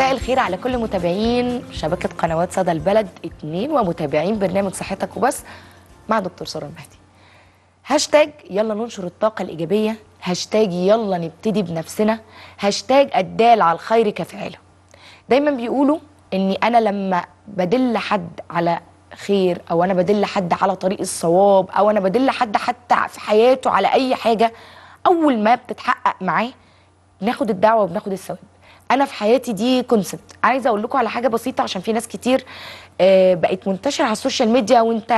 مساء الخير على كل متابعين شبكة قنوات صدى البلد اتنين ومتابعين برنامج صحتك وبس مع دكتور سارة المهدي هاشتاج يلا ننشر الطاقة الإيجابية هاشتاج يلا نبتدي بنفسنا هاشتاج الدال على الخير كفعله دايما بيقولوا إني أنا لما بدل حد على خير أو أنا بدل حد على طريق الصواب أو أنا بدل حد حتى في حياته على أي حاجة أول ما بتتحقق معاه ناخد الدعوة وبناخد الثواب انا في حياتي دي كونسبت عايزه اقول لكم على حاجه بسيطه عشان في ناس كتير آه، بقت منتشره على السوشيال ميديا وانت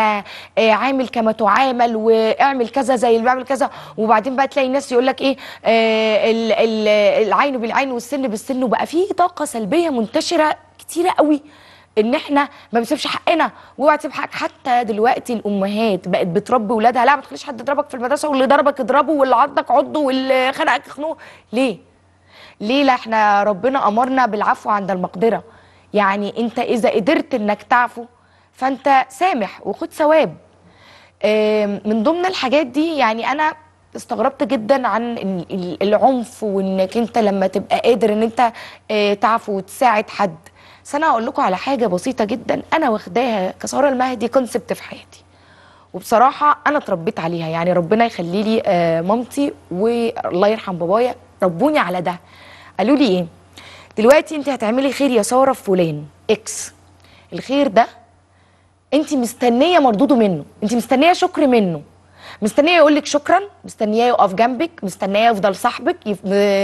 آه، عامل كما تعامل واعمل كذا زي اللي بيعمل كذا وبعدين بقى تلاقي الناس يقول لك ايه آه، العين بالعين والسن بالسن وبقى في طاقه سلبيه منتشره كتيره قوي ان احنا ما بنسيبش حقنا واوعى تسيب حقك حتى دلوقتي الامهات بقت بتربي ولادها لا ما تخليش حد يضربك في المدرسه واللي ضربك اضربه واللي عضك عضه واللي خنقك خنقه ليه ليه لا احنا ربنا امرنا بالعفو عند المقدره يعني انت اذا قدرت انك تعفو فانت سامح وخد ثواب من ضمن الحاجات دي يعني انا استغربت جدا عن العنف وانك انت لما تبقى قادر ان انت آه، تعفو وتساعد حد بس انا هقول لكم على حاجه بسيطه جدا انا واخداها كساره المهدي كونسبت في حياتي وبصراحه انا اتربيت عليها يعني ربنا يخلي لي آه، مامتي والله يرحم بابايا ربوني على ده قالوا لي ايه دلوقتي انت هتعملي خير يا ساره في فلان اكس الخير ده انت مستنيه مردوده منه انت مستنيه شكر منه مستنيه يقول لك شكرا مستنياه يقف جنبك مستنياه يفضل صاحبك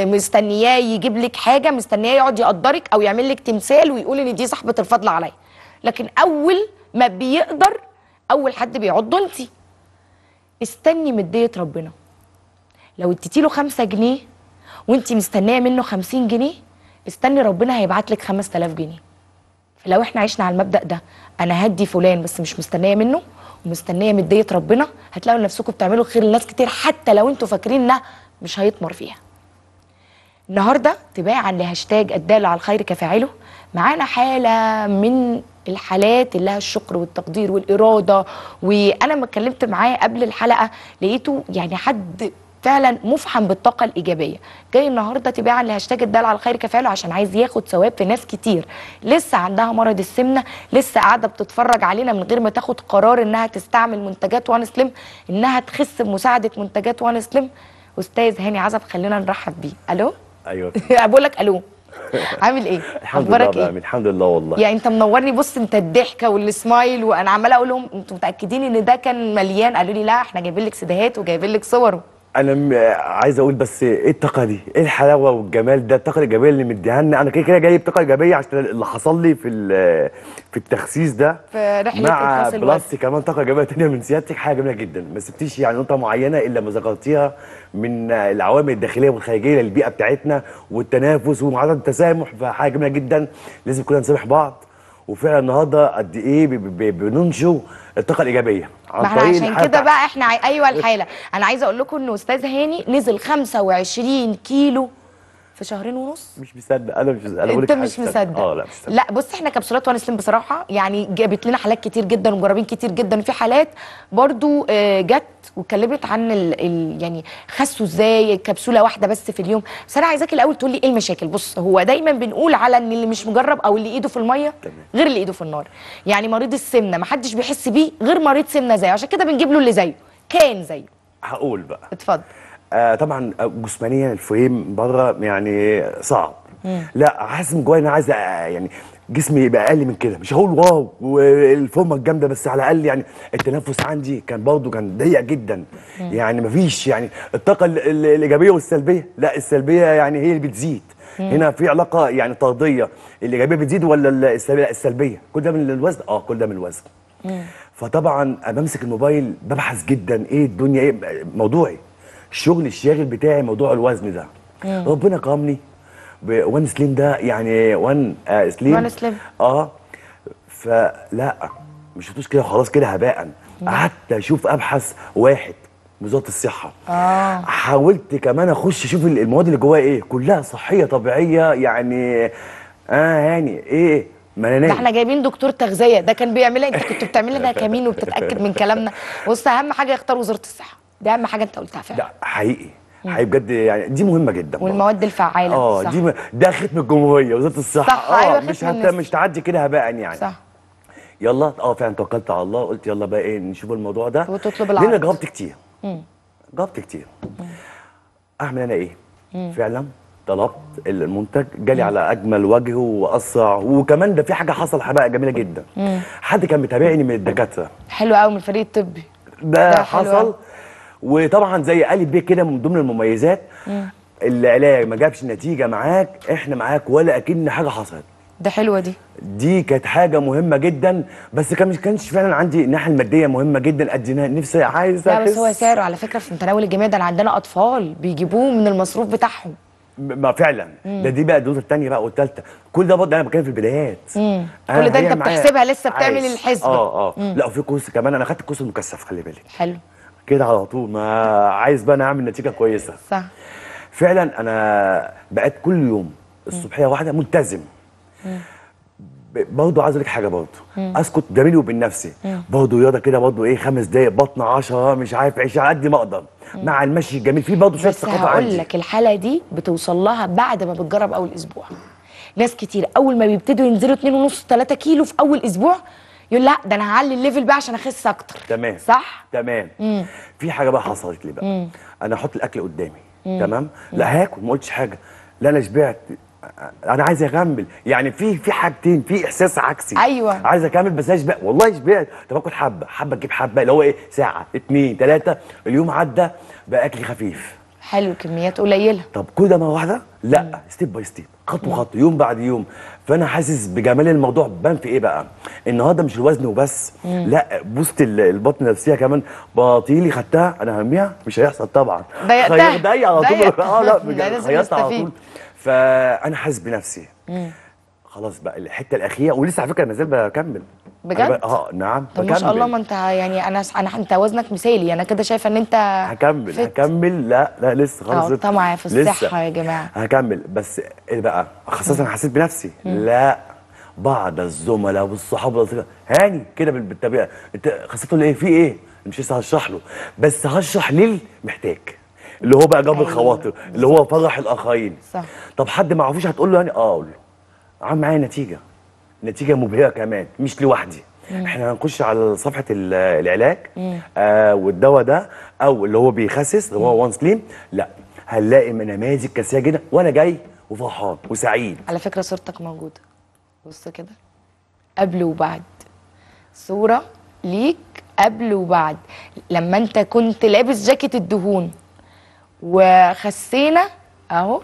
مستنياه يجيب لك حاجه مستنياه يقعد يقدرك او يعمل لك تمثال ويقول ان دي صاحبه الفضل عليا لكن اول ما بيقدر اول حد بيعضه انت استني مديه ربنا لو اديتي له 5 جنيه وانت مستنيه منه 50 جنيه استني ربنا هيبعت لك 5000 جنيه فلو احنا عشنا على المبدا ده انا هدي فلان بس مش مستنيه منه ومستنيه مديه ربنا هتلاقوا نفسكم بتعملوا خير لناس كتير حتى لو انتوا فاكرين انها مش هيطمر فيها النهارده تباعا لهاشتاج الدال على الخير كفاعله معانا حاله من الحالات اللي لها الشكر والتقدير والاراده وانا لما اتكلمت معاه قبل الحلقه لقيته يعني حد فعلا مفحم بالطاقه الايجابيه جاي النهارده تباعا لهاشتاج الدال على الخير كفاله عشان عايز ياخد ثواب في ناس كتير لسه عندها مرض السمنه لسه قاعده بتتفرج علينا من غير ما تاخد قرار انها تستعمل منتجات وان سليم انها تخس بمساعده منتجات وان سليم استاذ هاني عزب خلينا نرحب بيه الو ايوه بقول لك الو عامل ايه الحمد لله إيه؟, إيه؟ الحمد لله والله يعني انت منورني بص انت الضحكه والسمايل وانا عماله اقول لهم انتوا متاكدين ان ده كان مليان قالوا لي لا احنا جايبين لك سيديهات وجايبين لك صوره انا عايز اقول بس ايه الطاقه دي ايه الحلاوه والجمال ده الطاقه الايجابيه اللي مديها لنا انا كده كده جايب طاقه ايجابيه عشان اللي حصل لي في في التخسيس ده في رحله مع بلس كمان طاقه ايجابيه تانية من سيادتك حاجه جميله جدا ما سبتيش يعني نقطه معينه الا ما ذكرتيها من العوامل الداخليه والخارجيه للبيئه بتاعتنا والتنافس وعدم التسامح فحاجه جميله جدا لازم كلنا نسامح بعض وفعلا النهارده قد ايه بننشو الطاقه الايجابيه عن طريق عشان كده بقى احنا ايوه الحاله انا عايزه اقول لكم ان استاذ هاني نزل 25 كيلو في شهرين ونص مش مصدق انا مش انا انت مش مصدق اه لا مش مصدق لا بص احنا كبسولات وانا سليم بصراحه يعني جابت لنا حالات كتير جدا ومجربين كتير جدا في حالات برضو آه، جت واتكلمت عن ال ال يعني خسوا ازاي كبسوله واحده بس في اليوم بس انا عايزاك الاول تقول لي ايه المشاكل بص هو دايما بنقول على ان اللي مش مجرب او اللي ايده في الميه غير اللي ايده في النار يعني مريض السمنه ما حدش بيحس بيه غير مريض سمنه زيه عشان كده بنجيب له اللي زيه كان زيه هقول بقى اتفضل آه طبعا آه، جسمانيا الفريم بره يعني صعب لا حاسس من جوايا انا عايز آه، يعني جسمي يبقى اقل من كده مش هقول واو والفورمه الجامده بس على الاقل يعني التنفس عندي كان برضه كان ضيق جدا يعني مفيش يعني الطاقه الايجابيه والسلبيه لا السلبيه يعني هي اللي بتزيد هنا في علاقه يعني طرديه الايجابيه بتزيد ولا السلبيه كل ده من الوزن اه كل ده من الوزن فطبعا بمسك الموبايل ببحث جدا ايه الدنيا ايه موضوعي الشغل الشاغل بتاعي موضوع الوزن ده ربنا قامني وان سليم ده يعني وان آه سليم وان سليم اه فلا مش هتوش كده خلاص كده هباء قعدت اشوف ابحث واحد وزاره الصحه آه. حاولت كمان اخش اشوف المواد اللي جواها ايه كلها صحيه طبيعيه يعني اه يعني ايه ما انا ده احنا جايبين دكتور تغذيه ده كان بيعملها إيه؟ انت كنت بتعملها إيه؟ ده كمين وبتتاكد من كلامنا بص اهم حاجه يختار وزاره الصحه ده اهم حاجه انت قلتها فعلا لا حقيقي حقيقي بجد يعني دي مهمه جدا والمواد الفعاله اه دي ده ختم الجمهوريه وزاره الصحه صح أيوة، اه أيوة مش هت... مش تعدي كده هباء يعني صح يلا اه فعلا توكلت على الله قلت يلا بقى ايه نشوف الموضوع ده وتطلب العرض لان جاوبت كتير جاوبت كتير مم. اعمل انا ايه؟ مم. فعلا طلبت المنتج جالي مم. على اجمل وجه واسرع وكمان ده في حاجه حصل حباء جميله جدا مم. حد كان متابعني من الدكاتره حلو قوي من الفريق الطبي ده, ده حصل وطبعا زي قال بيه كده من ضمن المميزات العلاج ما جابش نتيجه معاك احنا معاك ولا اكن حاجه حصلت ده حلوه دي دي كانت حاجه مهمه جدا بس كان كانش فعلا عندي الناحيه الماديه مهمه جدا قد نفسي عايز لا بس هو سعره على فكره في متناول الجميع ده عندنا اطفال بيجيبوه من المصروف بتاعهم ما فعلا مم. ده دي بقى الدوزه الثانيه بقى والثالثه كل ده برضه انا بتكلم في البدايات كل ده انت بتحسبها لسه بتعمل الحسبه اه اه مم. لا وفي كورس كمان انا خدت الكورس المكثف خلي بالك حلو كده على طول ما عايز بقى انا اعمل نتيجه كويسه صح فعلا انا بقيت كل يوم الصبحيه واحده ملتزم برضه عايز اقول لك حاجه برضه اسكت ده بيني وبين نفسي برضه رياضه كده برضه ايه خمس دقائق بطن 10 مش عارف 20 إيه، على قد ما اقدر مع المشي الجميل في برضه شويه ثقافه عندي بس لك الحاله دي بتوصل لها بعد ما بتجرب اول اسبوع ناس كتير اول ما بيبتدوا ينزلوا 2 ونص 3 كيلو في اول اسبوع يقول لا ده انا هعلي الليفل بقى عشان اخس اكتر تمام صح تمام مم. في حاجه بقى حصلت لي بقى مم. انا احط الاكل قدامي مم. تمام لا هاكل ما قلتش حاجه لا انا شبعت انا عايز اكمل يعني في في حاجتين في احساس عكسي ايوه عايز اكمل بس انا شبعت والله شبعت طب اكل حبه حبه تجيب حبه اللي هو ايه ساعه اتنين تلاته اليوم عدى بقى اكلي خفيف حلو كميات قليله طب كل ده مره واحده لا ستيب باي ستيب خطوه خطوه يوم بعد يوم فانا حاسس بجمال الموضوع بان في ايه بقى النهارده مش الوزن وبس مم. لا بوست البطن نفسها كمان بطيلي خدتها انا هرميها مش هيحصل طبعا ضيقتها ضيقتها على طول اه لا خيطت على طول فانا حاسس بنفسي مم. خلاص بقى الحته الاخيره ولسه على فكره ما زال بكمل بجد؟ اه نعم طب بكمل. ما شاء الله ما انت يعني انا انا انت وزنك مثالي انا كده شايفه ان انت هكمل فت. هكمل لا لا لسه آه، خالص اه طمع في الصحه يا جماعه هكمل بس ايه بقى خاصه انا حسيت بنفسي م. لا بعض الزملاء والصحاب هاني كده بالطبيعه انت خاصته اللي ايه في ايه؟ مش لسه هشرح له بس هشرح للمحتاج اللي هو بقى جاب الخواطر اللي هو فرح الاخرين صح طب حد ما اعرفوش هتقول له يعني اه اقول له عامل معايا نتيجه نتيجه مبهره كمان مش لوحدي مم. احنا هنخش على صفحه العلاج آه والدواء ده او اللي هو بيخسس اللي هو وان سليم لا هنلاقي نماذج كثيره جدا وانا جاي وفرحان وسعيد على فكره صورتك موجوده بص كده قبل وبعد صوره ليك قبل وبعد لما انت كنت لابس جاكيت الدهون وخسينا اهو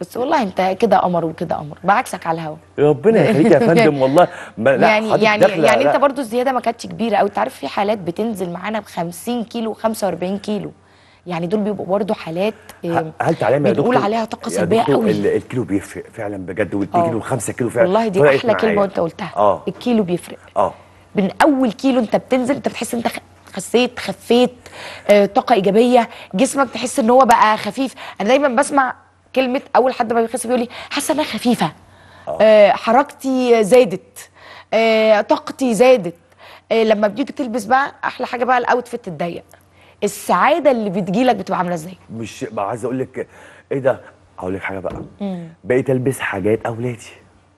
بس والله انت كده قمر وكده قمر بعكسك على الهوا ربنا يخليك يا فندم والله لا يعني يعني يعني انت برضو الزياده ما كانتش كبيره قوي انت عارف في حالات بتنزل معانا ب 50 كيلو 45 كيلو يعني دول بيبقوا برضه حالات آه، هل تعلمي يا دكتور بنقول عليها طاقه سلبيه قوي الكيلو بيفرق فعلا بجد والكيلو آه. 5 كيلو فعلا والله دي احلى كلمه انت قلتها أوه. الكيلو بيفرق اه من اول كيلو انت بتنزل انت بتحس انت خسيت خفيت آه، طاقه ايجابيه جسمك تحس ان هو بقى خفيف انا دايما بسمع كلمه اول حد ما بيخس بيقول لي حاسه انها خفيفه آه. آه حركتي زادت آه طاقتي زادت آه لما بتيجي تلبس بقى احلى حاجه بقى الاوتفيت الضيق السعاده اللي بتجيلك بتبقى عامله ازاي مش بقى عايز اقول لك ايه ده اقول لك حاجه بقى مم. بقيت البس حاجات اولادي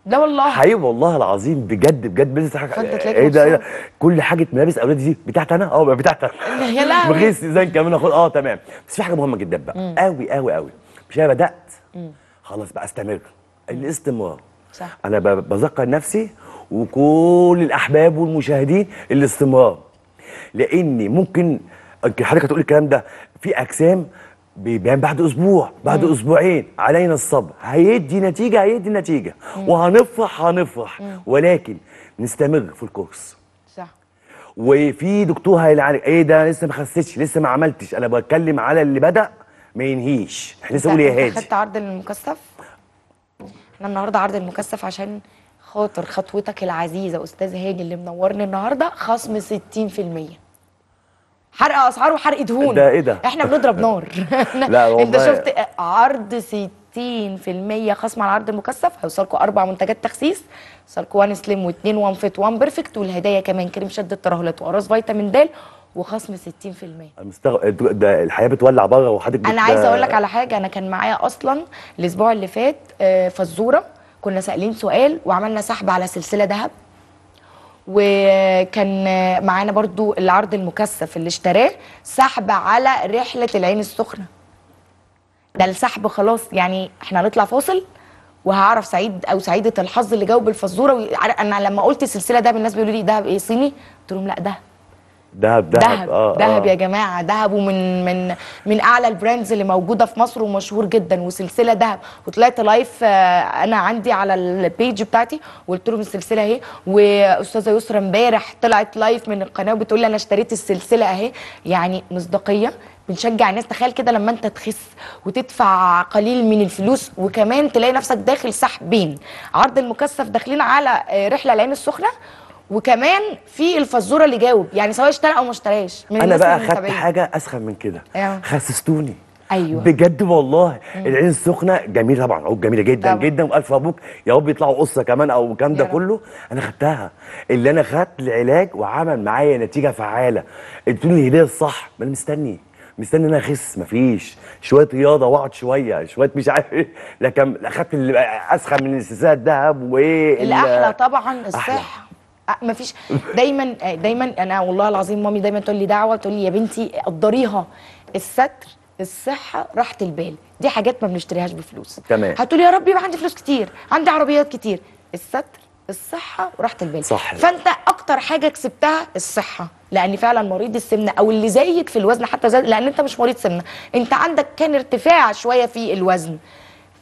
لا والله حقيقي والله العظيم بجد بجد بلبس حاجه ايه ده ايه ده كل حاجه ملابس اولادي دي بتاعتي انا اه بتاعتي انا يا لهوي بغيث زي كمان اخد اه تمام بس في حاجه مهمه جدا بقى قوي قوي قوي مش انا بدات خلاص بقى استمر الاستمرار صح انا بذكر نفسي وكل الاحباب والمشاهدين الاستمرار لان ممكن حضرتك هتقول الكلام ده في اجسام بيبان بعد اسبوع بعد مم. اسبوعين علينا الصبر هيدي نتيجه هيدي نتيجه مم. وهنفرح هنفرح مم. ولكن نستمر في الكورس صح وفي دكتور هيلعن ايه ده لسه ما خسيتش لسه ما عملتش انا بتكلم على اللي بدا ما ينهيش احنا لسه يا هادي خدت عرض المكثف انا النهارده عرض المكثف عشان خاطر خطوتك العزيزه استاذ هاني اللي منورني النهارده خصم 60% حرق اسعار وحرق دهون ده ايه ده احنا بنضرب نار لا والله انت شفت عرض 60% خصم على العرض المكثف هيوصلكوا اربع منتجات تخسيس هيوصلكوا وان سليم واثنين وان فيت وان بيرفكت والهدايا كمان كريم شد الترهلات وقراص فيتامين د وخصم 60% مستغرب ده الحياه بتولع بره وحضرتك انا عايزه اقول لك على حاجه انا كان معايا اصلا الاسبوع اللي فات آه، فزوره كنا سائلين سؤال وعملنا سحب على سلسله ذهب وكان معانا برضو العرض المكثف اللي اشتراه سحب على رحله العين السخنه ده السحب خلاص يعني احنا هنطلع فاصل وهعرف سعيد او سعيده الحظ اللي جاوب الفزوره انا لما قلت السلسله ده الناس بيقولوا لي ده ايه صيني قلت لهم لا ده دهب دهب دهب, آه, آه. دهب آه. يا جماعه دهب ومن من من اعلى البراندز اللي موجوده في مصر ومشهور جدا وسلسله دهب وطلعت لايف آه، انا عندي على البيج بتاعتي وقلت لهم السلسله اهي واستاذه يسرا امبارح طلعت لايف من القناه وبتقول لي انا اشتريت السلسله اهي يعني مصداقيه بنشجع الناس تخيل كده لما انت تخس وتدفع قليل من الفلوس وكمان تلاقي نفسك داخل سحبين عرض المكثف داخلين على آه، رحله العين السخنه وكمان في الفزوره اللي جاوب يعني سواء اشترى او ما اشتراش انا بقى خدت حاجه اسخن من كده آه. خسستوني ايوه بجد والله مم. العين السخنه جميله طبعا عقوق جميله جدا طبعا. جدا والف مبروك يا رب يطلعوا قصه كمان او الكلام ده كله انا خدتها اللي انا خدت العلاج وعمل معايا نتيجه فعاله ادوني الهديه الصح ما انا مستني مستني انا اخس مفيش شويه رياضه واقعد شويه شويه مش عارف ايه لكن اخدت اللي اسخن من السلسله الذهب وايه الاحلى طبعا الصحه آه، ما فيش دايما آه، دايما انا والله العظيم مامي دايما تقول لي دعوه تقول لي يا بنتي قدريها الستر الصحه راحه البال دي حاجات ما بنشتريهاش بفلوس تمام هتقولي يا رب يبقى عندي فلوس كتير عندي عربيات كتير الستر الصحه وراحه البال صح فانت اكتر حاجه كسبتها الصحه لان فعلا مريض السمنه او اللي زيك في الوزن حتى زي لان انت مش مريض سمنه انت عندك كان ارتفاع شويه في الوزن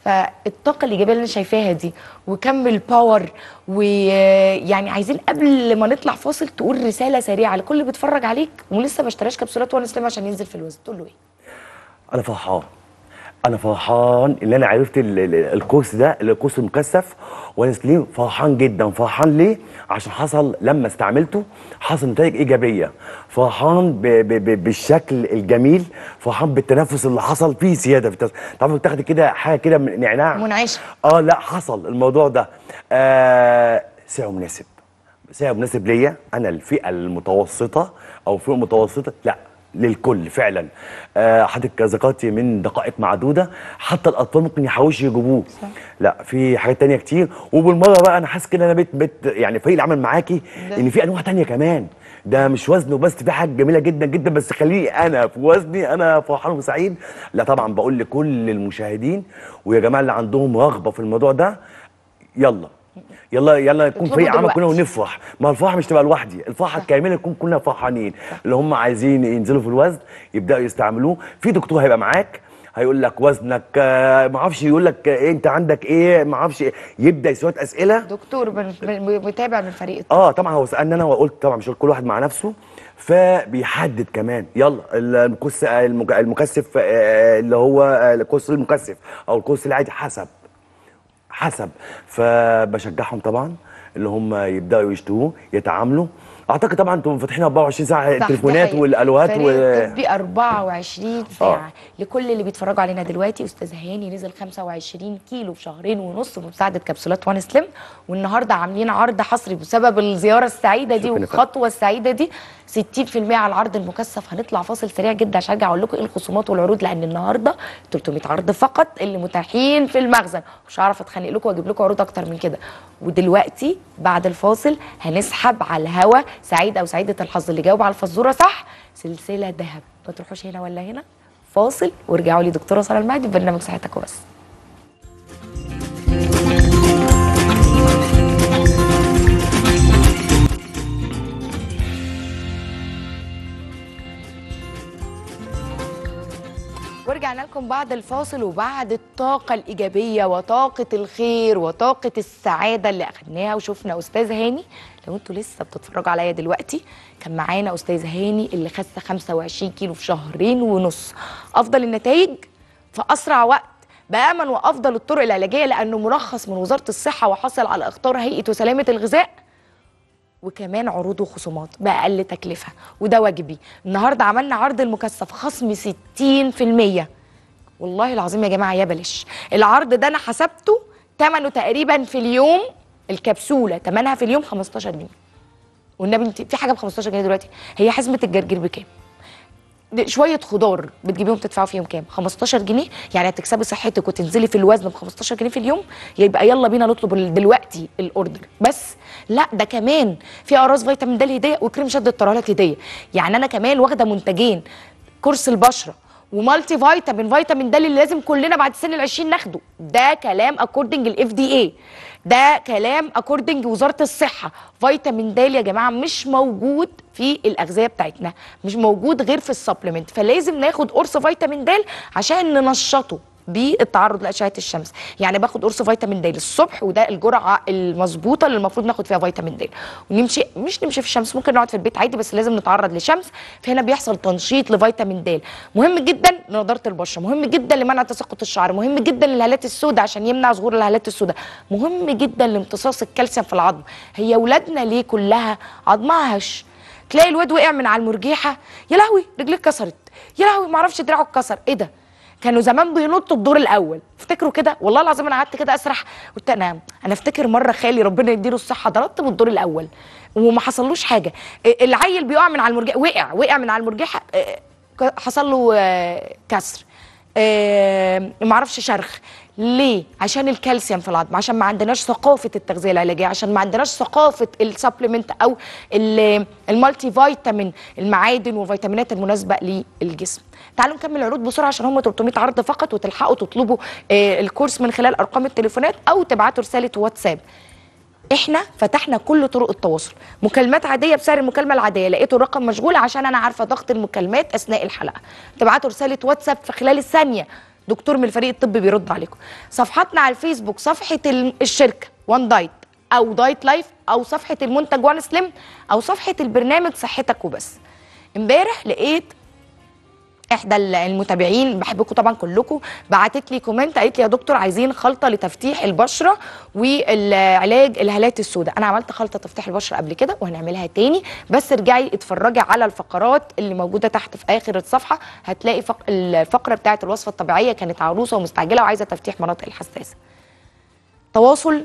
فالطاقه الايجابيه اللي انا شايفاها دي وكم الباور ويعني عايزين قبل ما نطلع فاصل تقول رساله سريعه لكل اللي بيتفرج عليك ولسه ما اشتراش كبسولات وانا سليم عشان ينزل في الوزن تقول له ايه؟ انا فرحان انا فرحان ان انا عرفت الكورس ده الكورس المكثف وانا سليم فرحان جدا فرحان ليه عشان حصل لما استعملته حصل نتائج ايجابيه فرحان بالشكل الجميل فرحان بالتنفس اللي حصل فيه سياده في تعرف بتاخد كده حاجه كده من نعناع منعشه اه لا حصل الموضوع ده آه سعره مناسب سعر مناسب ليا انا الفئه المتوسطه او فئه متوسطه لا للكل فعلا آه، حضرتك ذكرتي من دقائق معدوده حتى الاطفال ممكن يحاولوش يجيبوه لا في حاجات ثانيه كتير وبالمره بقى انا حاسس كده انا بيت بيت يعني فريق العمل معاكي ان في انواع ثانيه كمان ده مش وزنه بس في حاجه جميله جدا جدا بس خليه انا في وزني انا فرحان وسعيد لا طبعا بقول لكل المشاهدين ويا جماعه اللي عندهم رغبه في الموضوع ده يلا يلا يلا يكون في عمل كنا ونفرح ما الفرحه مش تبقى لوحدي الفرحه الكامله نكون كلنا فرحانين اللي هم عايزين ينزلوا في الوزن يبداوا يستعملوه في دكتور هيبقى معاك هيقول لك وزنك آه، ما اعرفش يقول لك آه، إيه انت عندك ايه ما اعرفش إيه يبدا يسوي اسئله دكتور متابع من فريق الطب. اه طبعا هو سالني انا وقلت طبعا مش كل واحد مع نفسه فبيحدد كمان يلا المكثف المكثف آه، اللي هو الكورس المكثف او الكورس العادي حسب حسب فبشجعهم طبعا اللي هم يبداوا يشتوه يتعاملوا اعتقد طبعا انتم فاتحين 24 ساعه التليفونات والالوات و طبي 24 آه. ساعه آه. لكل اللي بيتفرجوا علينا دلوقتي استاذ هاني نزل 25 كيلو في شهرين ونص بمساعده كبسولات وان سليم والنهارده عاملين عرض حصري بسبب الزياره السعيده دي والخطوه السعيده دي 60% على العرض المكثف هنطلع فاصل سريع جدا عشان ارجع اقول لكم ايه الخصومات والعروض لان النهارده 300 عرض فقط اللي متاحين في المخزن مش هعرف اتخانق لكم واجيب لكم عروض اكتر من كده ودلوقتي بعد الفاصل هنسحب على الهوا سعيد او سعيده الحظ اللي جاوب على الفزوره صح سلسله ذهب ما تروحوش هنا ولا هنا فاصل وارجعوا لي دكتوره ساره المهدي في برنامج صحتك وبس رجعنا لكم بعد الفاصل وبعد الطاقة الإيجابية وطاقة الخير وطاقة السعادة اللي أخدناها وشفنا أستاذ هاني لو أنتوا لسه بتتفرجوا عليا دلوقتي كان معانا أستاذ هاني اللي خس 25 كيلو في شهرين ونص أفضل النتائج في أسرع وقت بأمن وأفضل الطرق العلاجية لأنه مرخص من وزارة الصحة وحصل على إختار هيئة وسلامة الغذاء وكمان عروض وخصومات باقل تكلفه وده واجبي النهارده عملنا عرض المكثف خصم 60% والله العظيم يا جماعه يا بلاش العرض ده انا حسبته ثمنه تقريبا في اليوم الكبسوله ثمنها في اليوم 15 جنيه والنبي في حاجه ب 15 جنيه دلوقتي هي حزمه الجرجير بكام شويه خضار بتجيبيهم تدفعوا فيهم كام 15 جنيه يعني هتكسبي صحتك وتنزلي في الوزن ب 15 جنيه في اليوم يبقى يلا بينا نطلب دلوقتي الاوردر بس لا ده كمان في اقراص فيتامين د هديه وكريم شد الطرالات هديه يعني انا كمان واخده منتجين كورس البشره ومالتي فيتامين فيتامين د اللي لازم كلنا بعد سن ال 20 ناخده ده كلام اكوردنج الاف دي اي ده كلام اكوردنج وزاره الصحه فيتامين د يا جماعه مش موجود في الاغذيه بتاعتنا مش موجود غير في السبلمنت فلازم ناخد قرص فيتامين د عشان ننشطه بالتعرض لاشعه الشمس يعني باخد قرص فيتامين د للصبح وده الجرعه المظبوطه اللي المفروض ناخد فيها فيتامين د ونمشي مش نمشي في الشمس ممكن نقعد في البيت عادي بس لازم نتعرض لشمس فهنا بيحصل تنشيط لفيتامين د مهم جدا لنضاره البشره مهم جدا لمنع تساقط الشعر مهم جدا للهالات السوداء عشان يمنع ظهور الهالات السوداء مهم جدا لامتصاص الكالسيوم في العظم هي ولادنا ليه كلها عظمها هش تلاقي الواد وقع من على المرجيحه يا لهوي رجليه اتكسرت يا لهوي معرفش دراعه اتكسر ايه ده كانوا زمان بينطوا الدور الاول افتكروا كده والله العظيم انا قعدت كده اسرح قلت انا انا افتكر مره خالي ربنا يديله الصحه ضربت من الدور الاول وما حصلوش حاجه العيل بيقع من على المرجحه وقع وقع من على المرجحه حصل له آه، كسر آه، ما اعرفش شرخ ليه عشان الكالسيوم في العظم عشان ما عندناش ثقافه التغذيه العلاجيه عشان ما عندناش ثقافه السبلمنت او المالتي فيتامين المعادن والفيتامينات المناسبه للجسم تعالوا نكمل العروض بسرعه عشان هم 300 عرض فقط وتلحقوا تطلبوا آه، الكورس من خلال ارقام التليفونات او تبعتوا رساله واتساب احنا فتحنا كل طرق التواصل مكالمات عاديه بسعر المكالمه العاديه لقيتوا الرقم مشغول عشان انا عارفه ضغط المكالمات اثناء الحلقه تبعتوا رساله واتساب في خلال الثانيه دكتور من الفريق الطبي بيرد عليكم صفحتنا على الفيسبوك صفحه الشركه وان دايت او دايت لايف او صفحه المنتج وان سليم او صفحه البرنامج صحتك وبس امبارح لقيت احدى المتابعين بحبكم طبعا كلكم بعتت لي كومنت قالت لي يا دكتور عايزين خلطه لتفتيح البشره والعلاج الهالات السوداء انا عملت خلطه تفتيح البشره قبل كده وهنعملها تاني بس ارجعي اتفرجي على الفقرات اللي موجوده تحت في اخر الصفحه هتلاقي فق... الفقره بتاعه الوصفه الطبيعيه كانت عروسه ومستعجله وعايزه تفتيح مناطق الحساسه تواصل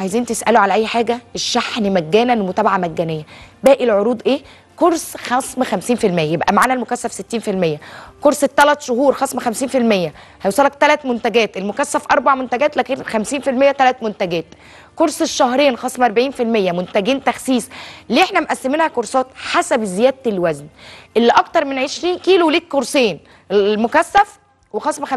عايزين تسالوا على اي حاجه الشحن مجانا المتابعه مجانيه باقي العروض ايه كورس خصم 50% يبقى معانا المكثف 60% كورس الثلاث شهور خصم 50% هيوصلك ثلاث منتجات المكثف اربع منتجات لكن 50% ثلاث منتجات كورس الشهرين خصم 40% منتجين تخسيس ليه احنا مقسمينها كورسات حسب زياده الوزن اللي اكتر من 20 كيلو ليك كورسين المكثف وخصم 50%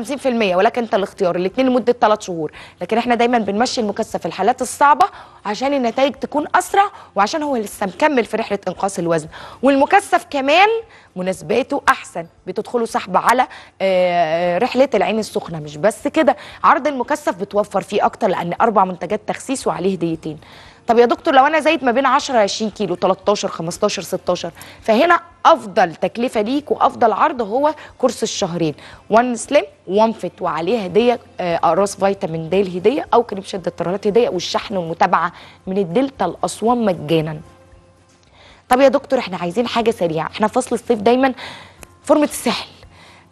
ولكن انت الاختيار الاثنين لمده 3 شهور لكن احنا دايما بنمشي المكثف في الحالات الصعبه عشان النتائج تكون اسرع وعشان هو لسه مكمل في رحله انقاص الوزن والمكثف كمان مناسباته احسن بتدخلوا سحب على آه، آه، رحله العين السخنه مش بس كده عرض المكثف بتوفر فيه اكتر لان اربع منتجات تخسيس وعليه هديتين طب يا دكتور لو انا زايد ما بين 10 20 كيلو 13 15 16 فهنا افضل تكلفه ليك وافضل عرض هو كورس الشهرين وان سليم وان فيت وعليه هديه آه، اقراص فيتامين د هديه او كريم شد الترهلات هديه والشحن والمتابعه من الدلتا لاسوان مجانا طب يا دكتور احنا عايزين حاجه سريعه احنا فصل الصيف دايما فورمه السحل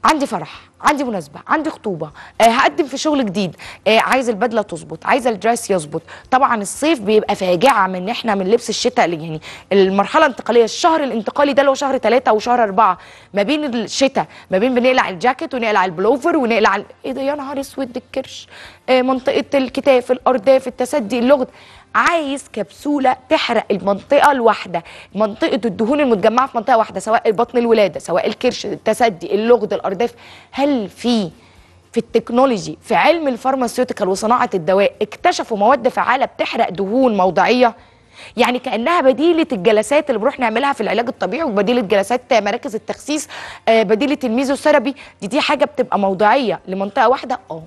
عندي فرح عندي مناسبه عندي خطوبه آه هقدم في شغل جديد آه عايز البدله تظبط عايز الدريس يظبط طبعا الصيف بيبقى فاجعه من احنا من لبس الشتاء يعني المرحله الانتقاليه الشهر الانتقالي ده اللي هو شهر 3 وشهر 4 ما بين الشتاء ما بين بنقلع الجاكيت ونقلع البلوفر ونقلع ايه ده يا نهار اسود الكرش آه منطقه الكتاف الارداف التسدي اللغد عايز كبسوله تحرق المنطقه الواحده منطقه الدهون المتجمعه في منطقه واحده سواء بطن الولاده سواء الكرش التسدي اللغد الارداف هل في في التكنولوجي في علم الفارماسيوتيكال وصناعه الدواء اكتشفوا مواد فعاله بتحرق دهون موضعيه يعني كانها بديله الجلسات اللي بنروح نعملها في العلاج الطبيعي وبديله جلسات مراكز التخسيس آه، بديله الميزوثيرابي دي دي حاجه بتبقى موضعيه لمنطقه واحده اه